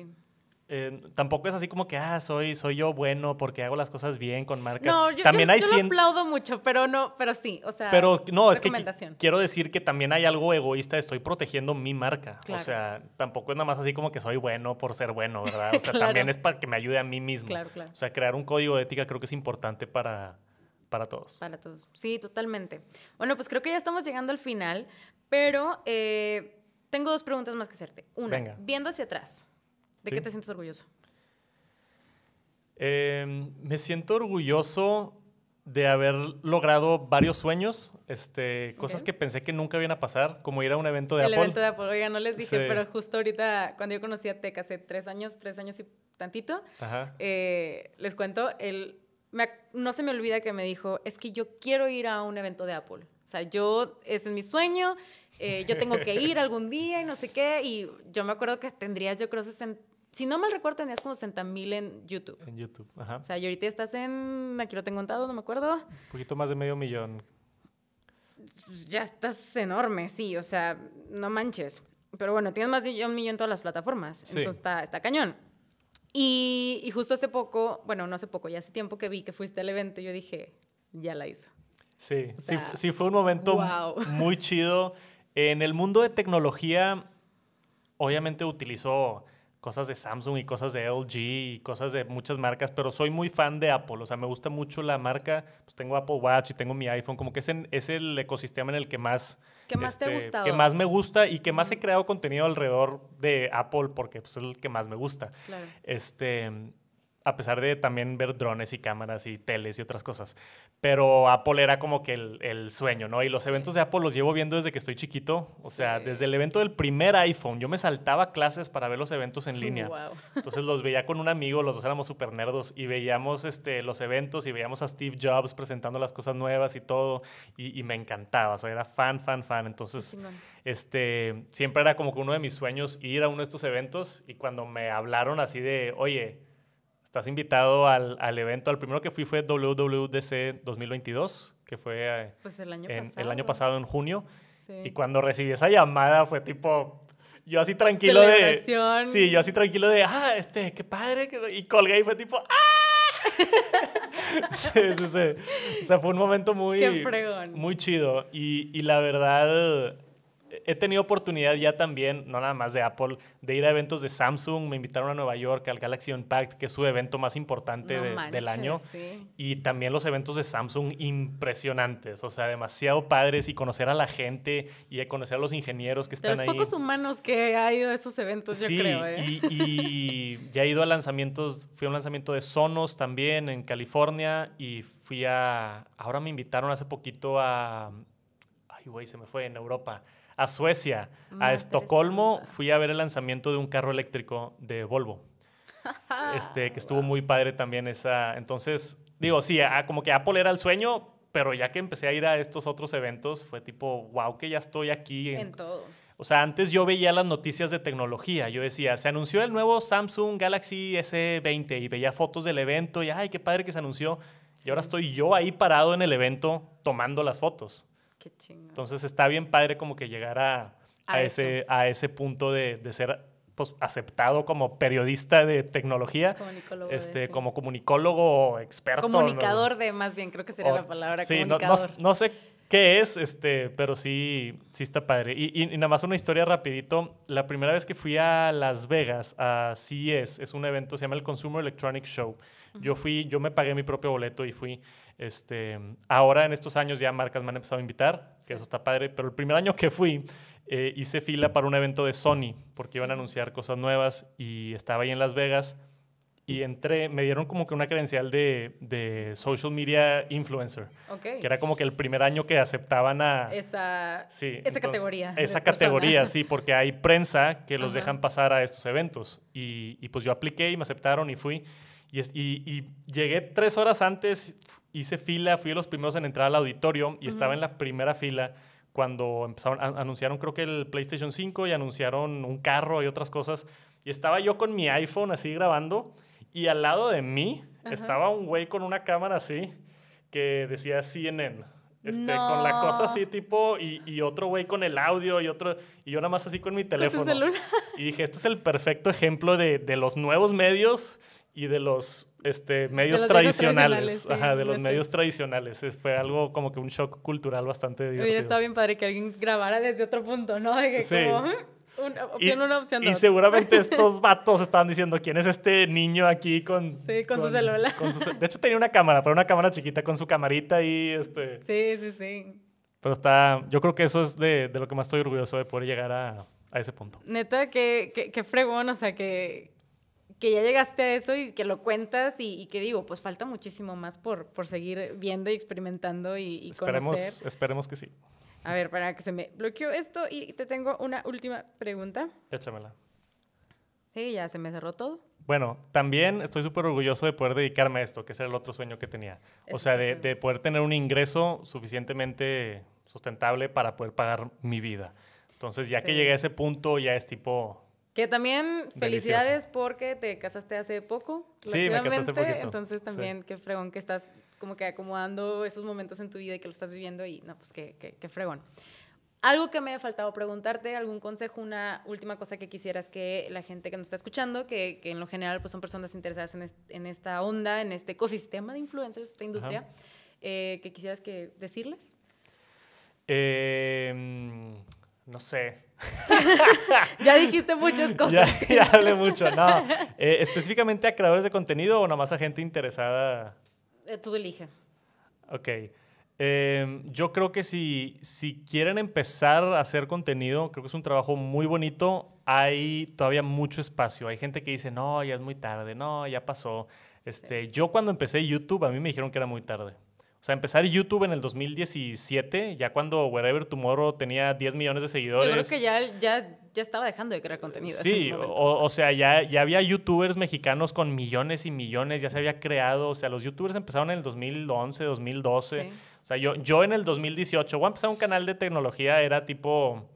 Speaker 2: tampoco es así como que, ah, soy, soy yo bueno porque hago las cosas bien con marcas. yo, también hay yo
Speaker 1: aplaudo mucho, pero no, pero sí, o sea. Pero no, es que
Speaker 2: quiero decir que también hay algo egoísta, estoy protegiendo mi marca. O sea, tampoco es nada más así como que soy bueno por ser bueno, ¿verdad? O sea, también es para que me ayude a mí mismo. O sea, crear un código de ética creo que es importante para, para todos.
Speaker 1: Para todos, sí, totalmente. Bueno, pues creo que ya estamos llegando al final, pero eh, tengo dos preguntas más que hacerte. Una, viendo hacia atrás ¿De qué te sientes orgulloso?
Speaker 2: Em, me siento orgulloso de haber logrado varios sueños, este, cosas que pensé que nunca iban a pasar, como ir a un evento de Apple. El evento de Apple, oiga, no les dije, pero
Speaker 1: justo ahorita, cuando yo conocí a Teca hace tres años, tres años y tantito, eh, les cuento, él no se me olvida que me dijo, es que yo quiero ir a un evento de Apple. O sea, yo, ese es mi sueño, eh, yo tengo que ir algún día y no sé qué. Y yo me acuerdo que tendría, yo creo, 60, si no mal recuerdo, tenías como 60 mil en YouTube. En YouTube, ajá. O sea, y ahorita estás en, aquí lo tengo contado, no me acuerdo. Un
Speaker 2: poquito más de medio millón.
Speaker 1: Ya estás enorme, sí, o sea, no manches. Pero bueno, tienes más de un millón en todas las plataformas, entonces está, está cañón. Y, justo hace poco, bueno, no hace poco, ya hace tiempo que vi que fuiste al evento, yo dije, ya la hizo.
Speaker 2: Sí, sí, sí, fue un momento muy chido. En el mundo de tecnología, obviamente utilizó cosas de Samsung y cosas de LG y cosas de muchas marcas, pero soy muy fan de Apple, o sea, me gusta mucho la marca, pues tengo Apple Watch y tengo mi iPhone, como que es, es el ecosistema en el que más... Que más te este, gusta. Que más me gusta y que más he creado contenido alrededor de Apple porque pues, es el que más me gusta. Claro. Este, a pesar de también ver drones y cámaras y teles y otras cosas. Pero Apple era como que el, sueño, ¿no? Y los eventos de Apple los llevo viendo desde que estoy chiquito. O sea, desde el evento del primer iPhone, yo me saltaba clases para ver los eventos en línea. Entonces los veía con un amigo, los dos éramos súper nerdos y veíamos este, los eventos y veíamos a Steve Jobs presentando las cosas nuevas y todo. Y, me encantaba, o sea, era fan, fan, fan. Entonces, este, siempre era como que uno de mis sueños ir a uno de estos eventos y cuando me hablaron así de, oye, Estás invitado al, evento. Al primero que fui fue WWDC 2022, que fue eh, pues, el, año pasado. el en junio. Y cuando recibí esa llamada fue tipo, yo así tranquilo de... Sí, yo así tranquilo de, ah, este, qué padre. Y colgué y fue tipo, ¡ah! sí, sí, sí. O sea, fue un momento muy... fregón. Muy chido. Y, y la verdad he tenido oportunidad ya también, no nada más de Apple, de ir a eventos de Samsung. Me invitaron a Nueva York al Galaxy Impact, que es su evento más importante del año. Y también los eventos de Samsung impresionantes, o sea, demasiado padres y conocer a la gente y conocer a los ingenieros que están ahí. De los pocos
Speaker 1: humanos que ha ido a esos eventos, yo creo. ¿eh? Y,
Speaker 2: y ya he ido a lanzamientos, fui a un lanzamiento de Sonos también en California y fui a, ahora me invitaron hace poquito a, ay güey, se me fue, en Europa a Suecia, a ah, Estocolmo, fui a ver el lanzamiento de un carro eléctrico de Volvo. Este, que estuvo muy padre también esa. Entonces, digo, sí, como que Apple era el sueño, pero ya que empecé a ir a estos otros eventos, fue tipo, wow, que ya estoy aquí. en todo. O sea, antes yo veía las noticias de tecnología. Yo decía, se anunció el nuevo Samsung Galaxy S20 y veía fotos del evento y, ay, qué padre que se anunció. Y ahora estoy yo ahí parado en el evento tomando las fotos. Entonces está bien padre como que llegar a, ese, a ese punto de, ser pues, aceptado como periodista de tecnología, este, como comunicólogo experto. Comunicador
Speaker 1: de, más bien, creo que sería la palabra. Sí, comunicador. No,
Speaker 2: no, sé qué es, este, pero sí, sí está padre. Y, nada más una historia rapidito. La primera vez que fui a Las Vegas, a CES, es un evento, se llama el Consumer Electronic Show. Yo fui, yo me pagué mi propio boleto y fui. Este, ahora en estos años ya marcas me han empezado a invitar, que eso está padre, pero el primer año que fui eh, hice fila para un evento de Sony, porque iban a anunciar cosas nuevas y estaba ahí en Las Vegas y entré, me dieron como que una credencial de, de social media influencer, que era como que el primer año que aceptaban a...
Speaker 1: Esa, esa categoría. Esa categoría,
Speaker 2: sí, porque hay prensa que los dejan pasar a estos eventos. Y, pues yo apliqué y me aceptaron y fui. Y, y, y llegué tres horas antes, hice fila, fui de los primeros en entrar al auditorio y estaba en la primera fila cuando empezaron, anunciaron creo que el PlayStation 5 y anunciaron un carro y otras cosas. Y estaba yo con mi iPhone así grabando y al lado de mí estaba un güey con una cámara así que decía CNN. Este, Con la cosa así tipo y, y otro güey con el audio y otro y yo nada más así con mi teléfono. celular? Y dije, este es el perfecto ejemplo de, de los nuevos medios y de los medios tradicionales. Este, de los medios tradicionales. Fue algo como que un shock cultural bastante divertido. Hubiera
Speaker 1: bien padre que alguien grabara desde otro punto, ¿no? una opción y, opción Y seguramente estos
Speaker 2: vatos estaban diciendo, ¿quién es este niño aquí con... Sí, con, su celular. de hecho tenía una cámara, pero una cámara chiquita con su camarita y este...
Speaker 1: Sí, sí, sí.
Speaker 2: Pero está... Yo creo que eso es de, lo que más estoy orgulloso de poder llegar a, ese punto.
Speaker 1: Neta, qué, que fregón, o sea, que que ya llegaste a eso y que lo cuentas y, que digo, pues falta muchísimo más por, por seguir viendo y experimentando y, esperemos, conocer.
Speaker 2: Esperemos que sí.
Speaker 1: A ver, para que se me bloqueó esto y te tengo una última pregunta. Échamela. Sí, ya se me cerró todo.
Speaker 2: Bueno, también estoy súper orgulloso de poder dedicarme a esto, que es el otro sueño que tenía. o sea, de, poder tener un ingreso suficientemente sustentable para poder pagar mi vida. Entonces, ya que llegué a ese punto, ya es tipo,
Speaker 1: que también felicidades porque te casaste hace poco. Sí, me Entonces también qué fregón que estás como que acomodando esos momentos en tu vida y que lo estás viviendo y no, pues qué, qué, qué fregón. Algo que me ha faltado preguntarte, algún consejo, una última cosa que quisieras que la gente que nos está escuchando, que, que en lo general pues son personas interesadas en, en, esta onda, en este ecosistema de influencers, esta industria, eh, que quisieras que decirles.
Speaker 2: Eh, no sé.
Speaker 1: ya dijiste muchas cosas.
Speaker 2: Ya, hablé mucho, no. Eh, ¿Específicamente a creadores de contenido o nomás a gente interesada? Eh, tú elige. Ok. Em, yo creo que si, si quieren empezar a hacer contenido, creo que es un trabajo muy bonito. Hay todavía mucho espacio. Hay gente que dice, no, ya es muy tarde, no, ya pasó. Este, Yo cuando empecé YouTube, a mí me dijeron que era muy tarde. O sea, empezar YouTube en el 2017, ya cuando Wherever Tomorrow tenía 10 millones de seguidores. Yo creo que ya,
Speaker 1: ya, ya estaba dejando de crear contenido. Sí,
Speaker 2: o, sea, ya, había YouTubers mexicanos con millones y millones, ya se había creado. O sea, los YouTubers empezaron en el 2011, 2012. O sea, yo, yo en el 2018, voy a empezar un canal de tecnología, era tipo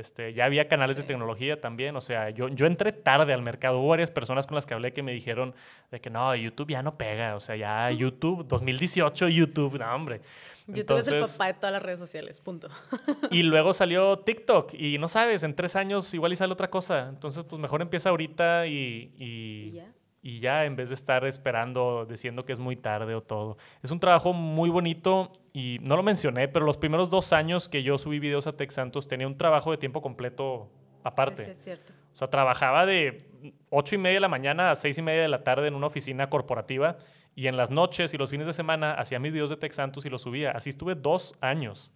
Speaker 2: este, ya había canales de tecnología también, o sea, yo, yo entré tarde al mercado. Hubo varias personas con las que hablé que me dijeron de que no, YouTube ya no pega, o sea, ya YouTube, 2018 YouTube, no, hombre. YouTube es el papá
Speaker 1: de todas las redes sociales, punto.
Speaker 2: y luego salió TikTok y no sabes, en tres años igual y sale otra cosa. Entonces, pues mejor empieza ahorita y, y, ¿Y ya? y ya en vez de estar esperando, diciendo que es muy tarde o todo. Es un trabajo muy bonito y no lo mencioné, pero los primeros dos años que yo subí videos a Tech Santos tenía un trabajo de tiempo completo aparte. Sí, es cierto. O sea, trabajaba de 8 y media de la mañana a 6 y media de la tarde en una oficina corporativa y en las noches y los fines de semana hacía mis videos de Tech Santos y los subía. Así estuve dos años.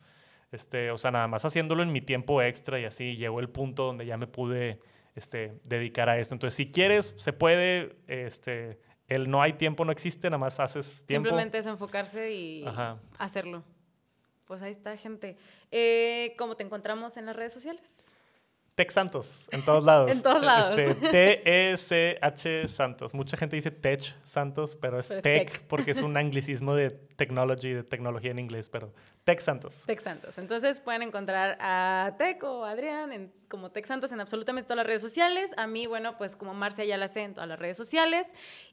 Speaker 2: Este, o sea, nada más haciéndolo en mi tiempo extra y así llegó el punto donde ya me pude este, dedicar a esto. Entonces, si quieres, se puede, este, el no hay tiempo no existe, nada más haces Simplemente
Speaker 1: es enfocarse y hacerlo. Pues ahí está, gente. Eh, ¿Cómo te encontramos en las redes
Speaker 2: sociales? Tech Santos, en todos lados. en T-E-C-H este, e Santos. Mucha gente dice Tech Santos, pero es, tech, porque es un anglicismo de technology, de tecnología en inglés, pero Tech Santos. Tech Santos.
Speaker 1: Entonces pueden encontrar a Tech o Adrián como Tech Santos en absolutamente todas las redes sociales. A mí, bueno, pues como Marcia ya la sé en todas las redes sociales.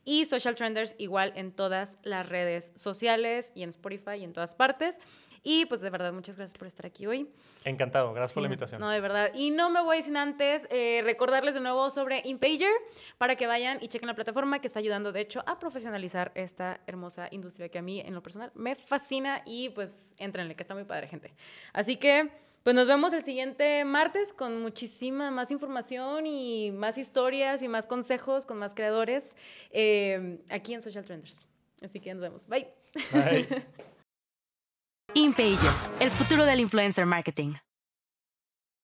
Speaker 1: Y Social Trenders igual en todas las redes sociales y en Spotify y en todas partes. Y pues de verdad, muchas gracias por estar aquí hoy.
Speaker 2: Encantado, gracias por la invitación. No,
Speaker 1: de verdad. Y no me voy sin antes eh, recordarles de nuevo sobre Impager para que vayan y chequen la plataforma que está ayudando, de hecho, a profesionalizar esta hermosa industria que a mí, en lo personal, me fascina y pues entrenle, que está muy padre, gente. Así que... Pues nos vemos el siguiente martes con muchísima más información y más historias y más consejos con más creadores eh, aquí en Social Trenders. Así que nos vemos. Bye. Bye. InPager, el futuro del influencer marketing.